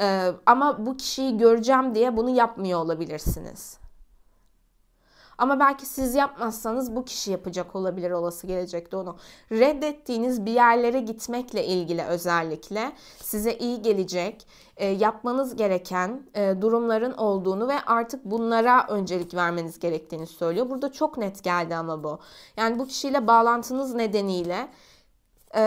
Speaker 1: E, ama bu kişiyi göreceğim diye bunu yapmıyor olabilirsiniz. Ama belki siz yapmazsanız bu kişi yapacak olabilir olası gelecekte onu. Reddettiğiniz bir yerlere gitmekle ilgili özellikle size iyi gelecek, e, yapmanız gereken e, durumların olduğunu ve artık bunlara öncelik vermeniz gerektiğini söylüyor. Burada çok net geldi ama bu. Yani bu kişiyle bağlantınız nedeniyle e,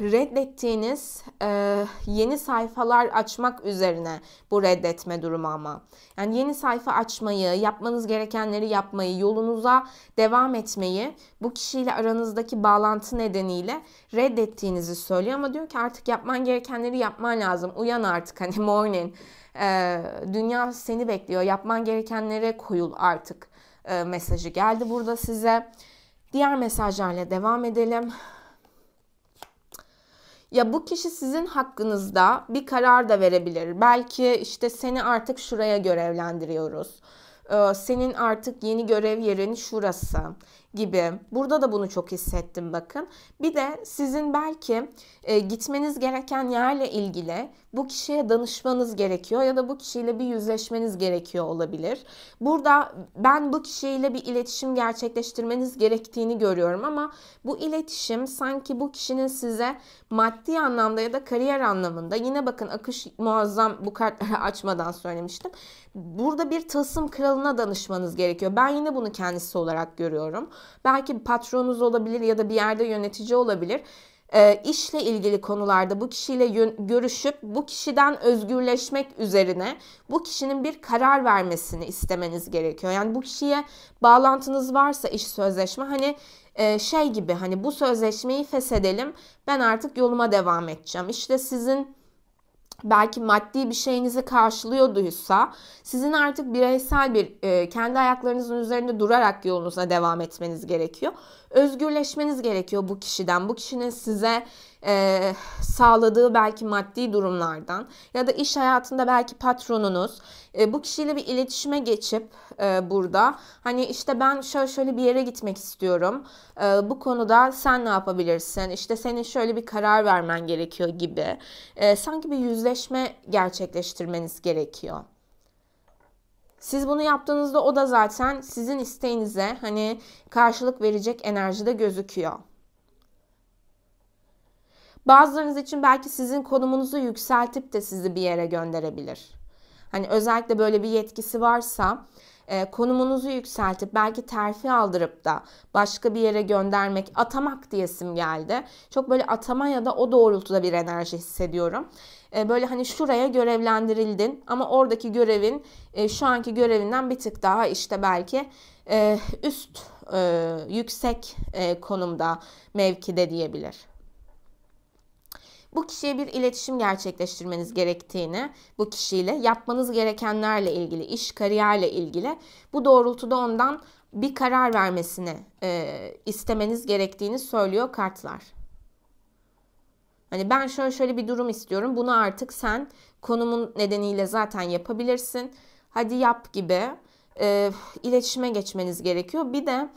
Speaker 1: reddettiğiniz e, yeni sayfalar açmak üzerine bu reddetme durumu ama. Yani yeni sayfa açmayı, yapmanız gerekenleri yapmayı, yolunuza devam etmeyi bu kişiyle aranızdaki bağlantı nedeniyle reddettiğinizi söylüyor ama diyor ki artık yapman gerekenleri yapman lazım. Uyan artık hani morning. E, dünya seni bekliyor. Yapman gerekenlere koyul artık e, mesajı geldi burada size. Diğer mesajlarla devam edelim. Ya bu kişi sizin hakkınızda bir karar da verebilir. Belki işte seni artık şuraya görevlendiriyoruz. Ee, senin artık yeni görev yerin şurası gibi. Burada da bunu çok hissettim bakın. Bir de sizin belki e, gitmeniz gereken yerle ilgili bu kişiye danışmanız gerekiyor ya da bu kişiyle bir yüzleşmeniz gerekiyor olabilir. Burada ben bu kişiyle bir iletişim gerçekleştirmeniz gerektiğini görüyorum ama bu iletişim sanki bu kişinin size maddi anlamda ya da kariyer anlamında yine bakın akış muazzam bu kartları açmadan söylemiştim. Burada bir tasım kralına danışmanız gerekiyor. Ben yine bunu kendisi olarak görüyorum. Belki bir patronunuz olabilir ya da bir yerde yönetici olabilir. E, işle ilgili konularda bu kişiyle görüşüp bu kişiden özgürleşmek üzerine bu kişinin bir karar vermesini istemeniz gerekiyor. Yani bu kişiye bağlantınız varsa iş sözleşme hani e, şey gibi hani bu sözleşmeyi feshedelim ben artık yoluma devam edeceğim. İşte sizin belki maddi bir şeyinizi karşılıyor duysa, sizin artık bireysel bir e, kendi ayaklarınızın üzerinde durarak yolunuza devam etmeniz gerekiyor özgürleşmeniz gerekiyor bu kişiden. Bu kişinin size e, sağladığı belki maddi durumlardan ya da iş hayatında belki patronunuz e, bu kişiyle bir iletişime geçip e, burada hani işte ben şöyle şöyle bir yere gitmek istiyorum e, bu konuda sen ne yapabilirsin işte senin şöyle bir karar vermen gerekiyor gibi e, sanki bir yüzleşme gerçekleştirmeniz gerekiyor. Siz bunu yaptığınızda o da zaten sizin isteğinize hani karşılık verecek enerjide gözüküyor. Bazılarınız için belki sizin konumunuzu yükseltip de sizi bir yere gönderebilir. Hani özellikle böyle bir yetkisi varsa e, konumunuzu yükseltip belki terfi aldırıp da başka bir yere göndermek, atamak diyesim geldi. Çok böyle atama ya da o doğrultuda bir enerji hissediyorum e, böyle hani şuraya görevlendirildin ama oradaki görevin e, şu anki görevinden bir tık daha işte belki e, üst e, yüksek e, konumda mevkide diyebilir bu kişiye bir iletişim gerçekleştirmeniz gerektiğini, bu kişiyle yapmanız gerekenlerle ilgili, iş kariyerle ilgili bu doğrultuda ondan bir karar vermesini e, istemeniz gerektiğini söylüyor kartlar. Hani ben şöyle şöyle bir durum istiyorum. Bunu artık sen konumun nedeniyle zaten yapabilirsin. Hadi yap gibi e, iletişime geçmeniz gerekiyor. Bir de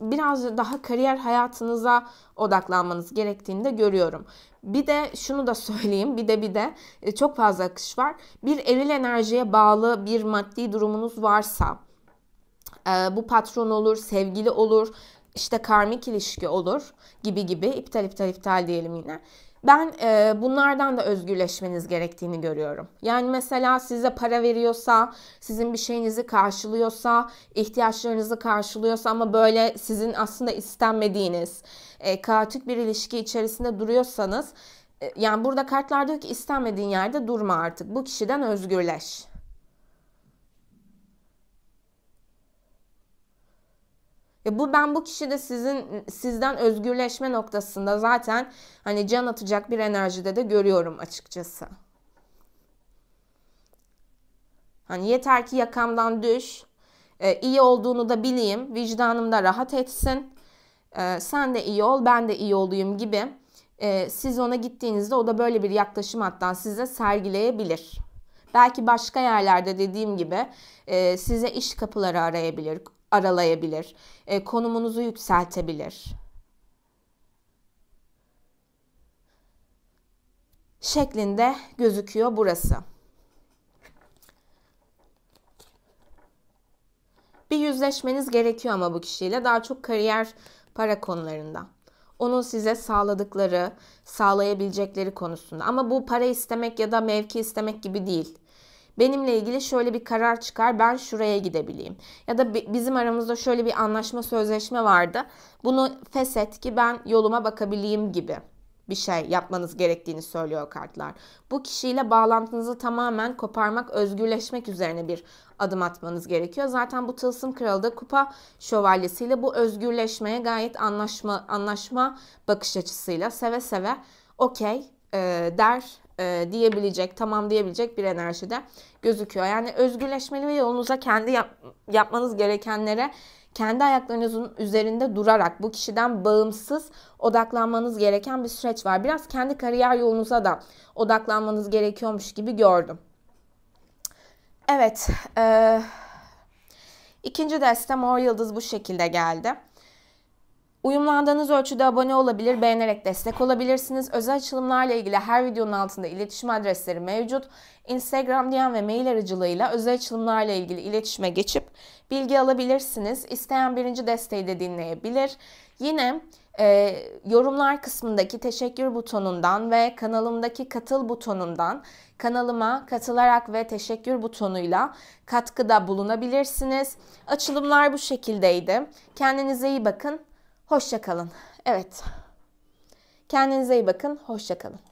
Speaker 1: biraz daha kariyer hayatınıza odaklanmanız gerektiğini de görüyorum. Bir de şunu da söyleyeyim. Bir de bir de e, çok fazla akış var. Bir eril enerjiye bağlı bir maddi durumunuz varsa e, bu patron olur, sevgili olur, işte karmik ilişki olur gibi gibi iptal iptal iptal diyelim yine. Ben e, bunlardan da özgürleşmeniz gerektiğini görüyorum. Yani mesela size para veriyorsa, sizin bir şeyinizi karşılıyorsa, ihtiyaçlarınızı karşılıyorsa ama böyle sizin aslında istenmediğiniz, e, kaotik bir ilişki içerisinde duruyorsanız, e, yani burada kartlar diyor istenmediğin yerde durma artık. Bu kişiden özgürleş. Ve bu ben bu kişi de sizin sizden özgürleşme noktasında zaten hani can atacak bir enerjide de görüyorum açıkçası. Hani yeter ki yakamdan düş. Ee, iyi olduğunu da bileyim. Vicdanım da rahat etsin. Ee, sen de iyi ol, ben de iyi olayım gibi. Ee, siz ona gittiğinizde o da böyle bir yaklaşım hatta size sergileyebilir. Belki başka yerlerde dediğim gibi e, size iş kapıları arayabilir, aralayabilir. E, konumunuzu yükseltebilir. şeklinde gözüküyor burası. Bir yüzleşmeniz gerekiyor ama bu kişiyle daha çok kariyer para konularında. Onun size sağladıkları, sağlayabilecekleri konusunda. Ama bu para istemek ya da mevki istemek gibi değil benimle ilgili şöyle bir karar çıkar ben şuraya gidebileyim. Ya da bizim aramızda şöyle bir anlaşma sözleşme vardı. Bunu feset ki ben yoluma bakabileyim gibi bir şey yapmanız gerektiğini söylüyor kartlar. Bu kişiyle bağlantınızı tamamen koparmak, özgürleşmek üzerine bir adım atmanız gerekiyor. Zaten bu Tılsım Kralı da Kupa Şövalyesi'yle bu özgürleşmeye gayet anlaşma anlaşma bakış açısıyla seve seve okey e, der e, diyebilecek, tamam diyebilecek bir enerjide gözüküyor. Yani özgürleşmeli ve yolunuza kendi yap, yapmanız gerekenlere kendi ayaklarınızın üzerinde durarak bu kişiden bağımsız odaklanmanız gereken bir süreç var. Biraz kendi kariyer yolunuza da odaklanmanız gerekiyormuş gibi gördüm. Evet, e, ikinci destem Mor Yıldız bu şekilde geldi. Uyumlandığınız ölçüde abone olabilir, beğenerek destek olabilirsiniz. Özel açılımlarla ilgili her videonun altında iletişim adresleri mevcut. Instagram DM ve mail aracılığıyla özel açılımlarla ilgili iletişime geçip bilgi alabilirsiniz. İsteyen birinci desteği de dinleyebilir. Yine e, yorumlar kısmındaki teşekkür butonundan ve kanalımdaki katıl butonundan kanalıma katılarak ve teşekkür butonuyla katkıda bulunabilirsiniz. Açılımlar bu şekildeydi. Kendinize iyi bakın. Hoşçakalın. Evet. Kendinize iyi bakın. Hoşçakalın.